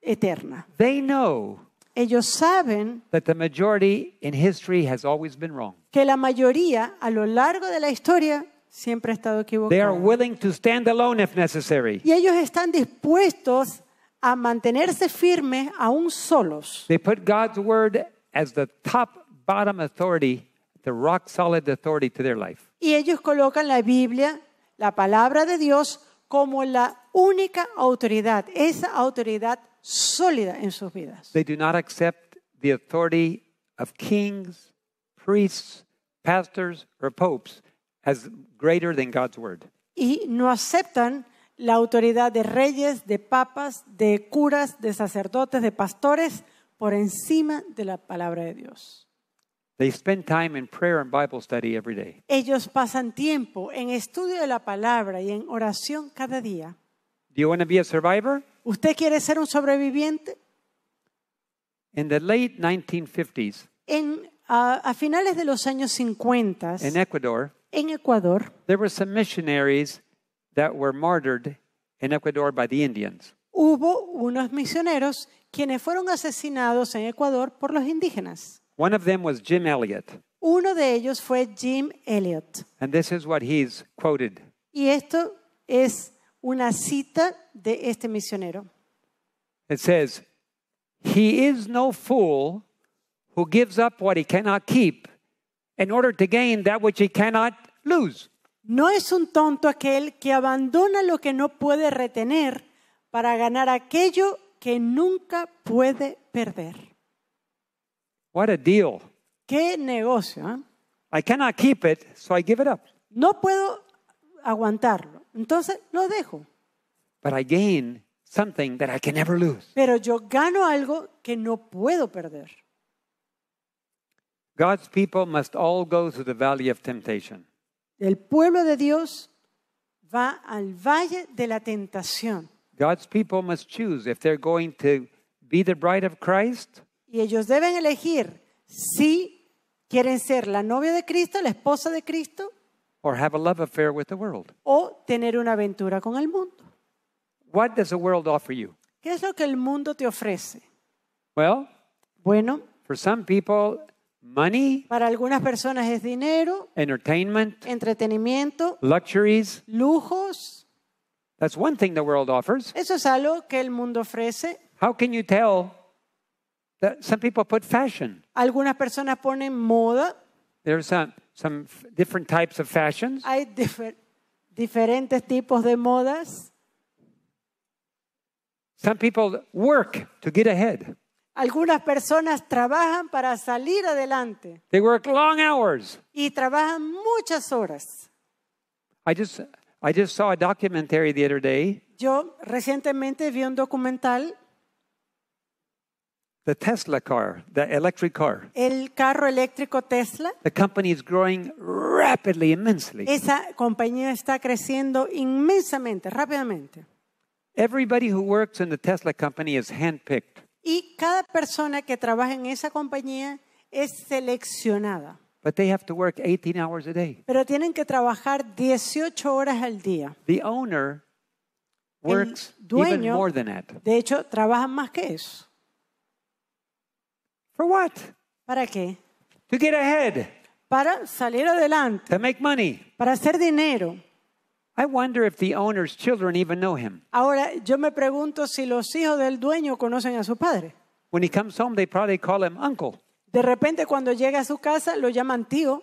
B: eterna.
A: They know
B: Ellos saben
A: that the majority in history has always been wrong.
B: que la mayoría a lo largo de la historia siempre ha estado equivocada. They are
A: willing to stand alone if necessary.
B: Y ellos están dispuestos a mantenerse firmes aún solos.
A: They put God's word as the top bottom authority, the rock solid authority to their life.
B: Y ellos colocan la Biblia, la palabra de Dios, como la única autoridad, esa autoridad sólida en sus vidas.
A: They do not accept the authority of kings, priests, pastors or popes as greater than God's word.
B: Y no aceptan la autoridad de reyes, de papas, de curas, de sacerdotes, de pastores, por encima de la palabra de Dios. Ellos pasan tiempo en estudio de la palabra y en oración cada día.
A: Do you want to survivor?
B: ¿Usted quiere ser un sobreviviente?
A: In the late 1950s,
B: en, a, finales de los años 50, in Ecuador, en Ecuador,
A: there were some missionaries that were martyred in Ecuador by the Indians.
B: Hubo unos misioneros quienes fueron asesinados en Ecuador por los indígenas.
A: One of them was Jim Elliot.
B: Uno de ellos fue Jim Elliot.
A: And this is what he's quoted.
B: Y esto es una cita de este misionero.
A: It says, "He is no fool who gives up what he cannot keep in order to gain that which he cannot lose." No es un tonto
B: aquel que abandona lo que no puede retener para ganar aquello que nunca puede perder.
A: What a deal.
B: Qué negocio. ¿eh?
A: I cannot keep it, so I give it up.
B: No puedo aguantarlo, entonces lo dejo.
A: But I gain something that I can never lose.
B: Pero yo gano algo que no puedo perder.
A: God's people must all go through the valley of temptation.
B: El pueblo de Dios va al valle de la tentación. Y ellos deben elegir si quieren ser la novia de Cristo, la esposa de Cristo, o tener una aventura con el mundo. ¿Qué es lo que el mundo te ofrece?
A: Bueno, for some people, money,
B: Para algunas personas es dinero,
A: entertainment,
B: entretenimiento,
A: luxuries.
B: lujos.
A: That's one thing the world offers.
B: Eso es algo que el mundo ofrece.
A: How can you tell that some people put fashion?
B: Algunas personas ponen moda.
A: There's some, some different types of fashions.
B: Hay difer- diferentes tipos de modas.
A: Some people work to get ahead.
B: Algunas personas trabajan para salir adelante.
A: They work long hours.
B: Y trabajan muchas horas.
A: I just, I just saw a documentary the other day.
B: Yo recientemente vi un documental.
A: The Tesla car, the electric car.
B: El carro eléctrico Tesla.
A: The company is growing rapidly, immensely. Esa
B: compañía está creciendo inmensamente, rápidamente.
A: Everybody who works in the Tesla company is handpicked.
B: Y cada persona que trabaja en esa compañía es seleccionada. 18 Pero tienen que trabajar 18 horas al día.
A: The owner works El dueño, even more than that.
B: De hecho, trabaja más que eso. For what? ¿Para qué? To get
A: ahead. Para salir adelante. To make money. Para hacer dinero.
B: Ahora yo me pregunto si los hijos del dueño conocen a su padre. De repente cuando llega a su casa lo llaman tío.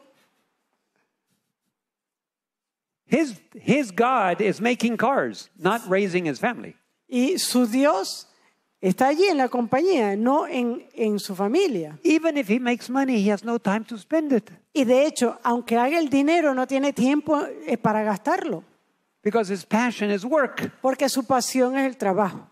A: Y su Dios
B: está allí en la compañía, no en, en su familia. Even if he makes money, he has no time to spend it. Y de hecho, aunque haga el dinero, no tiene tiempo eh, para gastarlo. Because his passion is work. Porque su pasión es el trabajo.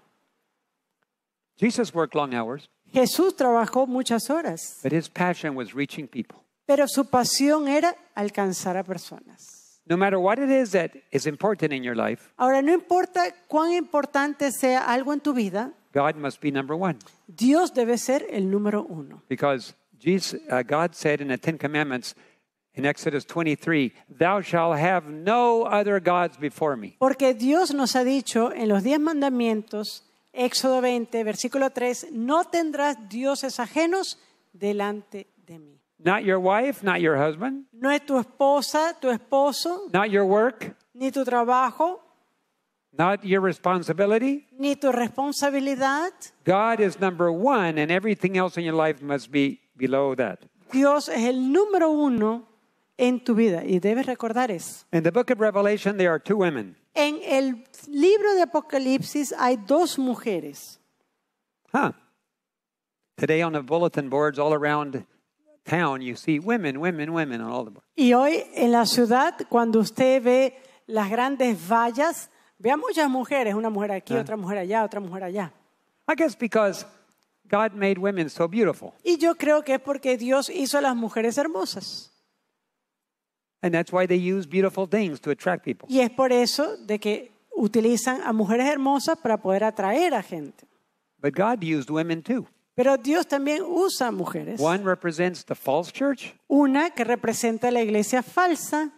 A: Jesus worked long hours.
B: Jesús trabajó muchas horas.
A: But his passion was reaching people.
B: Pero su pasión era alcanzar a personas.
A: No matter what it is that is important in your life.
B: Ahora no importa cuán importante sea algo en tu vida.
A: God must be number one. Dios debe ser el número uno. Because Jesus, uh, God said in the Ten Commandments. In Exodus 23, thou shalt have no other gods before me.
B: Porque Dios nos ha dicho en los diez mandamientos, Éxodo 20, versículo 3, no tendrás dioses ajenos delante de
A: mí. Not your wife, not your husband. No es tu esposa, tu esposo. Not your work. Ni tu trabajo. Not your responsibility. Ni tu responsabilidad. God is number one, and everything else in your life must be below that.
B: Dios es el número uno en tu vida y debes recordar eso.
A: In the book of Revelation there are two women.
B: En el libro de Apocalipsis hay dos mujeres.
A: Huh. Today on the bulletin boards all around town you see women, women, women on all the boards.
B: Y hoy en la ciudad cuando usted ve las grandes vallas ve muchas mujeres, una mujer aquí, otra mujer allá, otra mujer allá.
A: I guess because God made women so beautiful. Y yo creo que es porque Dios hizo a las mujeres hermosas. And that's why they use beautiful things to attract people. Y es por
B: eso de que utilizan a mujeres hermosas para poder atraer a gente.
A: But God used women too.
B: Pero Dios también usa mujeres.
A: One represents the false church.
B: Una que representa la iglesia falsa.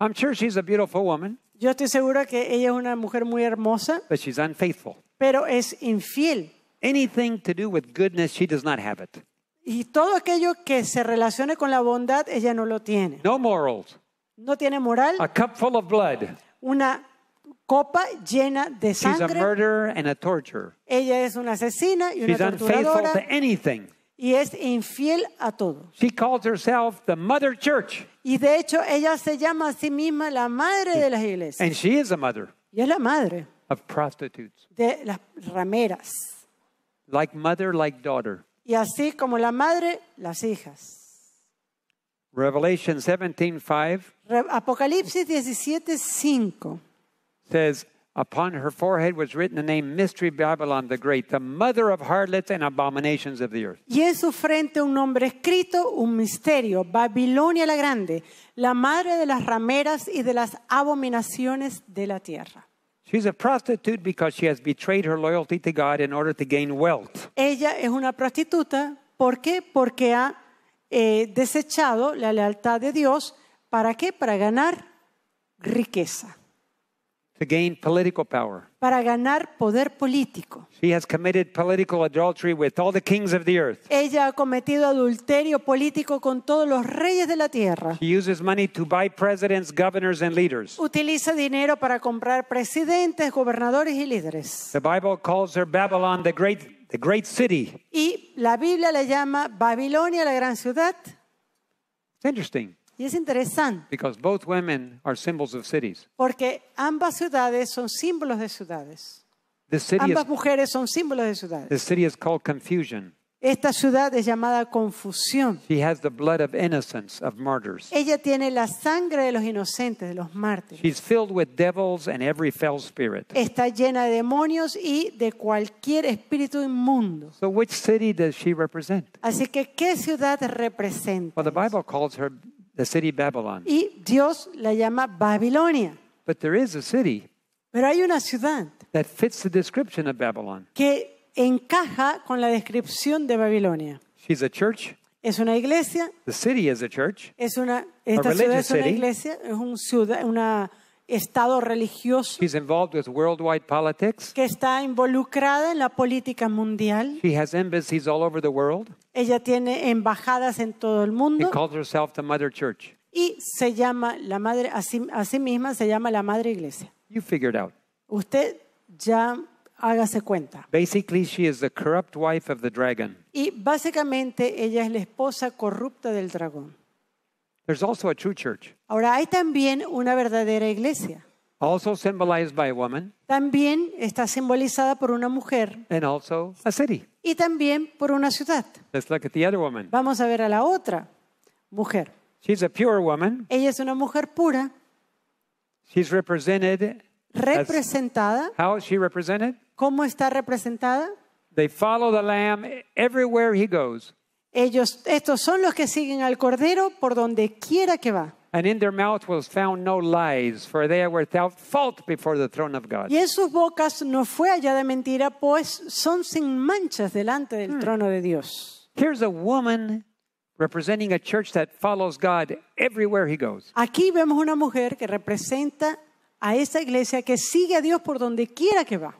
A: I'm sure she's a beautiful woman. Yo estoy seguro que ella es una mujer muy hermosa. But she's unfaithful. Pero es infiel. Anything to do with goodness, she does not have it. Y todo
B: aquello que se relacione con la bondad, ella no lo tiene. No morals. No tiene moral. A
A: cup full of blood.
B: Una copa llena de sangre. She's a
A: murderer and a torturer.
B: Ella es una asesina y una torturadora. Unfaithful to anything. Y es infiel a todo.
A: She calls herself the mother church.
B: Y de hecho ella se llama a sí misma la madre de las iglesias. And
A: she is a mother.
B: Y es la madre.
A: Of prostitutes.
B: De las rameras.
A: Like mother, like daughter.
B: Y así como la madre, las hijas.
A: Revelation 17:5
B: Apocalipsis 17:5
A: says Upon her forehead was written the name Mystery Babylon the Great, the mother of harlots and abominations of the earth.
B: Y en su frente un nombre escrito, un misterio, Babilonia la Grande, la madre de las rameras y de las abominaciones de la tierra.
A: She's a prostitute because she has betrayed her loyalty to God in order to gain wealth.
B: Ella es una prostituta, ¿por qué? Porque ha eh, desechado la lealtad de Dios, ¿para qué? Para ganar
A: riqueza. To gain political power.
B: para ganar poder político. Ella ha cometido adulterio político con todos los reyes de la tierra. Utiliza dinero para comprar presidentes, gobernadores y líderes. Y la Biblia la llama Babilonia la gran ciudad.
A: es interesting.
B: Y es interesante porque ambas ciudades son símbolos de ciudades. Ambas mujeres son símbolos de ciudades. Esta ciudad es llamada confusión. Ella tiene la sangre de los inocentes, de los mártires. Está llena de demonios y de cualquier espíritu inmundo. So Así que, ¿qué ciudad representa?
A: Well, the Bible calls her The city Babylon.
B: Y Dios la llama
A: Babilonia. But there is a city Pero hay una ciudad that fits the description of Babylon.
B: que encaja con la descripción de Babilonia.
A: She's a church.
B: Es una iglesia.
A: The city is a church.
B: Es una, esta ciudad es una iglesia, es un ciudad, una estado
A: religioso. Que
B: está involucrada en la política mundial. Ella tiene embajadas en todo el mundo. Y se llama la madre así sí, misma se llama la Madre Iglesia. Usted
A: ya hágase cuenta.
B: Y básicamente ella es la esposa corrupta del dragón.
A: There's also a true church.
B: Ahora hay también una verdadera iglesia.
A: Also symbolized by a woman.
B: También está simbolizada por una mujer.
A: And also a city.
B: Y también por una ciudad.
A: Let's look at the other woman.
B: Vamos a ver a la otra mujer.
A: She's a pure woman.
B: Ella es una mujer pura.
A: She's represented
B: representada.
A: How is she represented?
B: ¿Cómo está representada?
A: They follow the lamb everywhere he goes.
B: Ellos, estos son los que siguen al Cordero por donde quiera que va. Y en sus bocas no fue hallada mentira, pues son sin manchas delante del hmm. trono de Dios. Aquí vemos una mujer que representa a esa iglesia que sigue a Dios por donde quiera que va.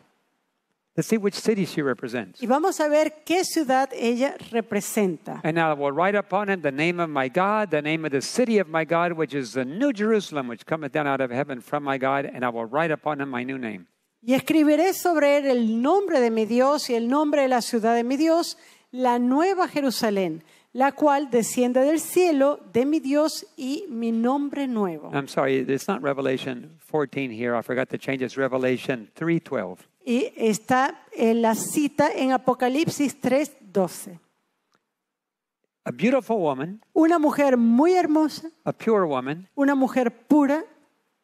A: Let's see which city she represents.
B: Y vamos a ver qué ciudad ella representa.
A: And I will write upon it the name of my God, the name of the city of my God, which is the New Jerusalem, which cometh down out of heaven from my God, and I will write upon it my new name.
B: Y escribiré sobre él el nombre de mi Dios y el nombre de la ciudad de mi Dios, la nueva Jerusalén la cual desciende del cielo de mi Dios y mi nombre nuevo.
A: I'm sorry, it's not Revelation 14 here. I forgot to change. It's Revelation 3:12.
B: Y está en la cita en Apocalipsis 3:12.
A: A beautiful woman,
B: una mujer muy hermosa,
A: a pure woman,
B: una mujer pura,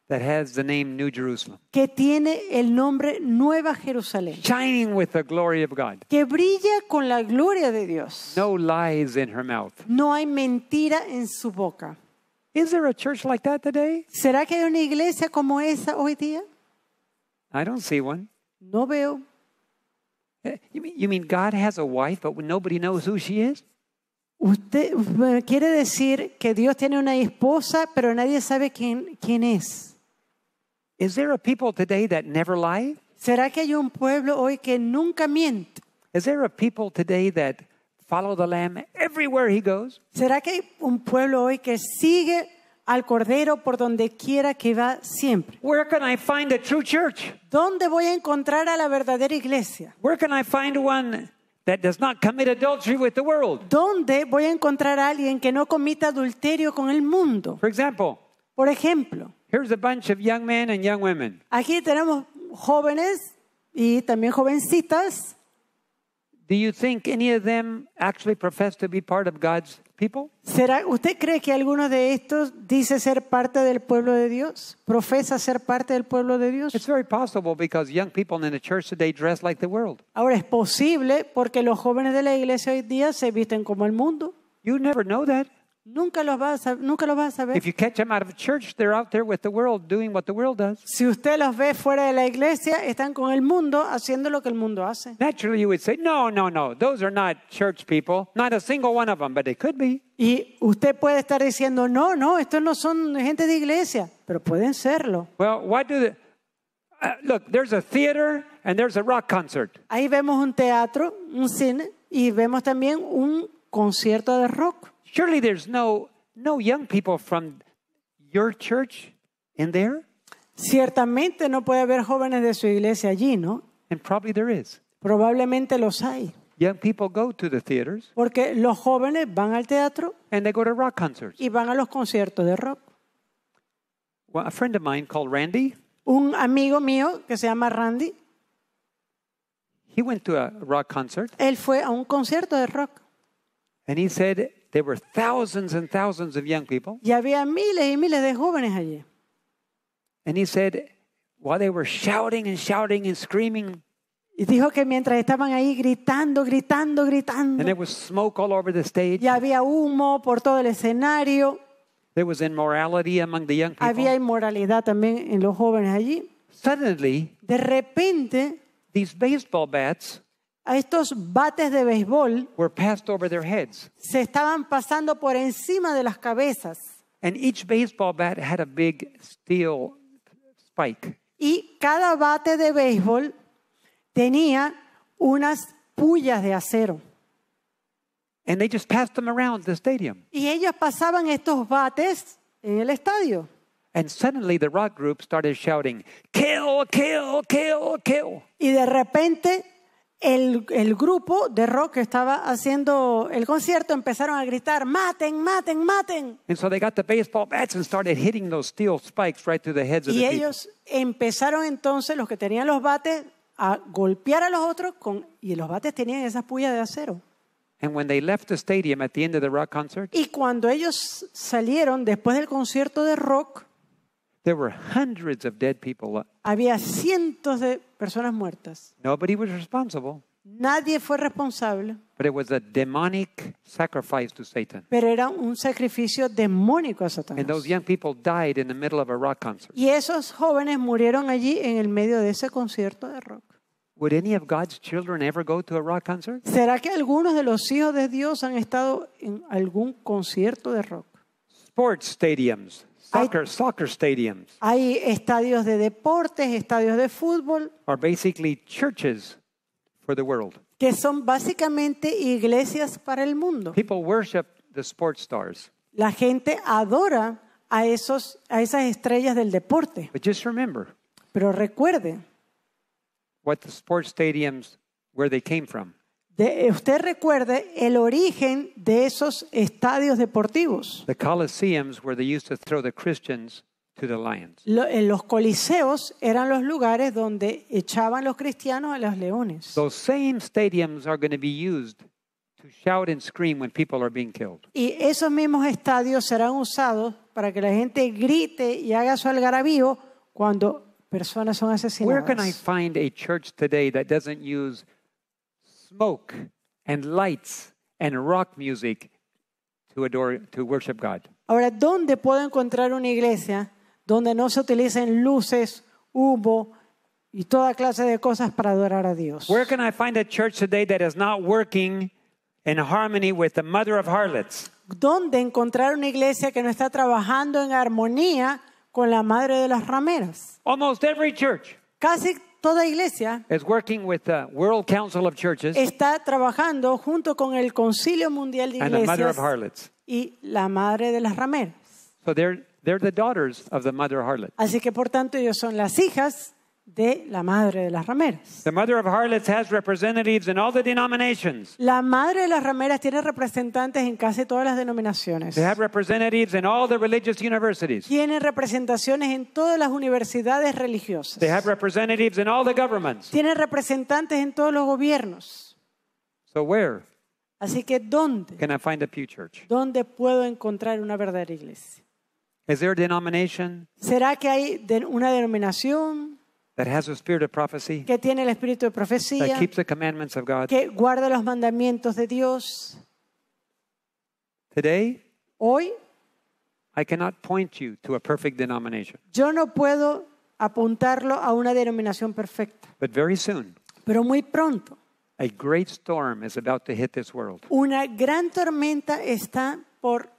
A: that has the name New Jerusalem.
B: que tiene el nombre Nueva Jerusalén,
A: Shining with the glory of God.
B: que brilla con la gloria de Dios.
A: No lies in her mouth.
B: No hay mentira en su boca. Is there a church like that today? ¿Será que hay una iglesia como esa hoy día?
A: I don't see one. No veo. Eh, you mean, God has a wife, but nobody knows who she is?
B: Usted eh, quiere decir que Dios tiene una esposa, pero nadie sabe quién, quién es.
A: Is there a people today that never lie? ¿Será que hay un pueblo hoy que nunca miente? Is there a people today that follow the lamb everywhere he goes?
B: ¿Será que hay un pueblo hoy que sigue al cordero por donde quiera que va
A: siempre? Where can I find a true church? ¿Dónde voy a encontrar a la verdadera iglesia? Where can I find one that does not commit adultery with the world? ¿Dónde voy a encontrar
B: a alguien que no comita adulterio con el mundo? For example, por ejemplo, Here's a bunch
A: of young men and young women.
B: Aquí tenemos jóvenes y también jovencitas.
A: Do you think any of them actually profess to be part of God's people?
B: ¿Será usted cree que alguno de estos dice ser parte del pueblo de Dios?
A: ¿Profesa ser parte del pueblo de Dios? It's very possible because young people in the church today dress like the world.
B: Ahora es posible porque los jóvenes de la iglesia hoy día se visten como el mundo. You never know that. Nunca los vas a, nunca los vas a ver. If
A: you catch them out of church, they're out there with the world doing what the world does. Si
B: usted los ve fuera de la iglesia, están con el mundo haciendo lo que el mundo
A: hace. Naturally you would say, "No, no, no. Those are not church people. Not a single one of them, but they could be."
B: Y usted puede estar diciendo, "No, no, estos no son gente de iglesia", pero pueden serlo.
A: Well, what do the uh, Look, there's a theater and there's a rock concert.
B: Ahí vemos un teatro, un cine y vemos también un concierto de rock.
A: Surely there's no, no young people from your church
B: in there? Ciertamente no puede haber jóvenes de su iglesia allí, ¿no? And probably there is. Probablemente los hay.
A: Young people go to the theaters.
B: Porque los jóvenes van al teatro.
A: And they go to rock concerts.
B: Y van a los conciertos de rock.
A: Well, a friend of mine called Randy.
B: Un amigo mío que se llama Randy.
A: He went to a rock concert. Él fue a un
B: concierto de rock.
A: And he said There were thousands and thousands of young people.
B: Y había miles y miles de jóvenes allí.
A: And he said, while they were shouting and shouting and screaming.
B: Y dijo que mientras estaban ahí gritando, gritando, gritando. And
A: there was smoke all over the stage. Y había
B: humo por todo el escenario.
A: There was immorality among the young people.
B: Había inmoralidad también en los jóvenes allí. Suddenly, de repente, these baseball bats a estos bates de béisbol were passed over their heads. se estaban pasando por encima de las cabezas.
A: And each baseball bat had a big steel spike.
B: Y cada bate de béisbol tenía unas pullas de acero.
A: And they just passed them around the stadium.
B: Y ellos pasaban estos bates en el estadio.
A: And suddenly the rock group started shouting, "Kill, kill, kill, kill."
B: Y de repente el, grupo de rock que estaba haciendo el concierto empezaron a gritar, maten, maten, maten.
A: y ellos
B: empezaron entonces, los que tenían los bates, a golpear a los otros con, y los bates tenían esas puyas de acero. y cuando ellos salieron después del concierto de rock,
A: There were hundreds of dead people.
B: Había cientos de personas muertas.
A: Nobody was responsible.
B: Nadie fue responsable.
A: But it was a demonic sacrifice to Satan.
B: Pero era un sacrificio demoníaco a Satanás. And
A: those young people died in the middle of a rock concert.
B: Y esos jóvenes murieron allí en el medio de ese concierto de rock.
A: Would any of God's children ever go to a rock concert?
B: ¿Será que algunos de los hijos de Dios han estado en algún concierto de rock?
A: Sports stadiums. Soccer, hay, soccer stadiums.
B: Hay estadios de deportes, estadios de fútbol.
A: Are basically churches for the world.
B: Que son básicamente iglesias para el mundo.
A: People worship the sports stars.
B: La gente adora a, esos, a esas estrellas del deporte.
A: But just remember,
B: Pero recuerde
A: what the sports stadiums where they came from.
B: De, usted recuerde el origen de esos estadios deportivos. en los coliseos eran los lugares donde echaban los cristianos a los leones. Y esos mismos estadios serán usados para que la gente grite y haga su algarabío cuando personas son Where can I asesinadas.
A: find a church today that use smoke and lights and rock music to adore to worship God.
B: Ahora, ¿dónde puedo encontrar una iglesia donde no se utilicen luces, humo y toda clase de cosas para adorar a Dios?
A: Where can I find a church today that is not working in harmony with the mother of harlots?
B: ¿Dónde encontrar una iglesia que no está trabajando en armonía con la madre de las rameras?
A: Almost every church.
B: Casi toda iglesia está trabajando junto con el Concilio Mundial de Iglesias y la madre de las rameras. Así que por tanto ellos son las hijas de la madre de las rameras. La madre de las rameras tiene representantes en casi todas las denominaciones. They Tienen representaciones en todas las universidades religiosas. They Tienen representantes en todos los gobiernos.
A: Así que ¿dónde?
B: ¿Dónde puedo encontrar una verdadera iglesia? ¿Será que hay una denominación?
A: that has a spirit of prophecy,
B: que tiene el espíritu de profecía, that keeps
A: the commandments of God. que
B: guarda los mandamientos de Dios. Today, hoy,
A: I cannot point you to a perfect denomination.
B: Yo no puedo apuntarlo a una denominación perfecta.
A: But very soon, pero muy pronto, a great storm is about to hit this world.
B: Una gran tormenta está por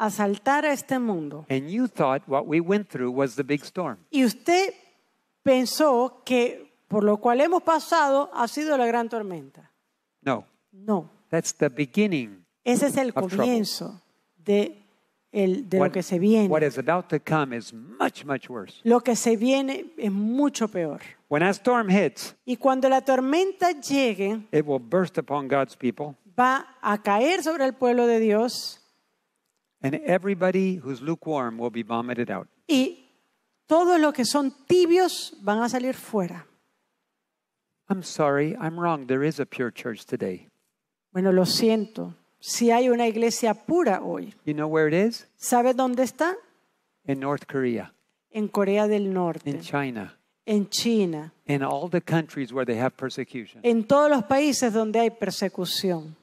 B: asaltar a este mundo.
A: And you thought what we went through was the big storm.
B: Y usted pensó que por lo cual hemos pasado ha sido la gran tormenta.
A: No. No. That's the beginning Ese es el comienzo
B: de, el, de what, lo que se
A: viene. What is about to come is much, much worse.
B: Lo que se viene es mucho peor.
A: When a storm hits,
B: y cuando la tormenta llegue,
A: it will burst upon God's people.
B: va a caer sobre el pueblo de Dios.
A: And everybody who's lukewarm will be vomited out.
B: Y todos los que son tibios van a salir fuera. Bueno, lo siento. Si hay una iglesia pura hoy. You ¿Sabe dónde está?
A: In North Korea.
B: En Corea del
A: Norte. In China. En China. En
B: todos los países donde hay persecución.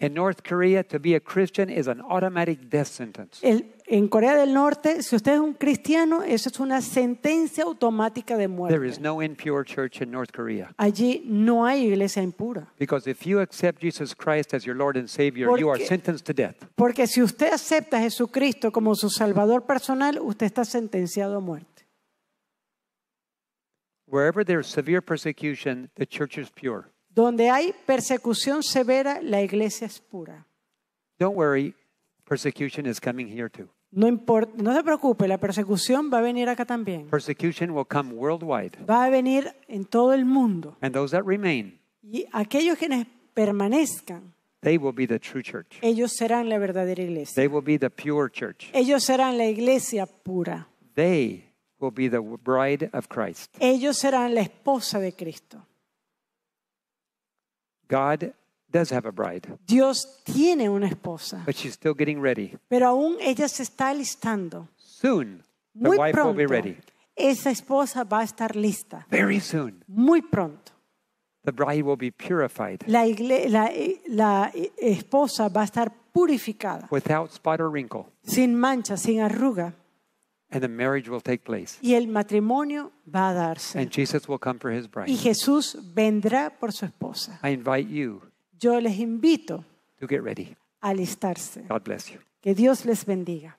A: In North Korea, to be a Christian is an automatic death sentence.
B: El, en Corea del Norte, si usted es un cristiano, eso es una sentencia automática de muerte. There is
A: no impure church in North Korea.
B: Allí no hay iglesia impura.
A: Because if you accept Jesus Christ as your Lord and Savior, porque, you are sentenced to death.
B: Porque si usted acepta a Jesucristo como su salvador personal, usted está sentenciado a muerte.
A: Wherever there's severe persecution, the church is pure.
B: Donde hay persecución severa, la iglesia es pura. No, se preocupe, la persecución va a venir acá también.
A: Va
B: a venir en todo el mundo. y aquellos que permanezcan, ellos serán la verdadera iglesia. Ellos serán la iglesia pura. Ellos serán la esposa de Cristo.
A: God does have a bride. Dios
B: tiene una esposa,
A: But she's still getting ready.
B: pero aún ella se está listando.
A: Soon, the Muy wife will be ready.
B: esa esposa va a estar lista.
A: Very soon,
B: Muy pronto.
A: the bride will be purified
B: La, la- la esposa va a estar purificada,
A: without spot or wrinkle.
B: sin mancha, sin arruga.
A: And the marriage will take place.
B: Y el matrimonio va a darse. And
A: Jesus will come for his bride. Y Jesús
B: vendrá por su esposa.
A: I invite you
B: Yo les invito to get ready. a alistarse. God bless you. Que Dios les bendiga.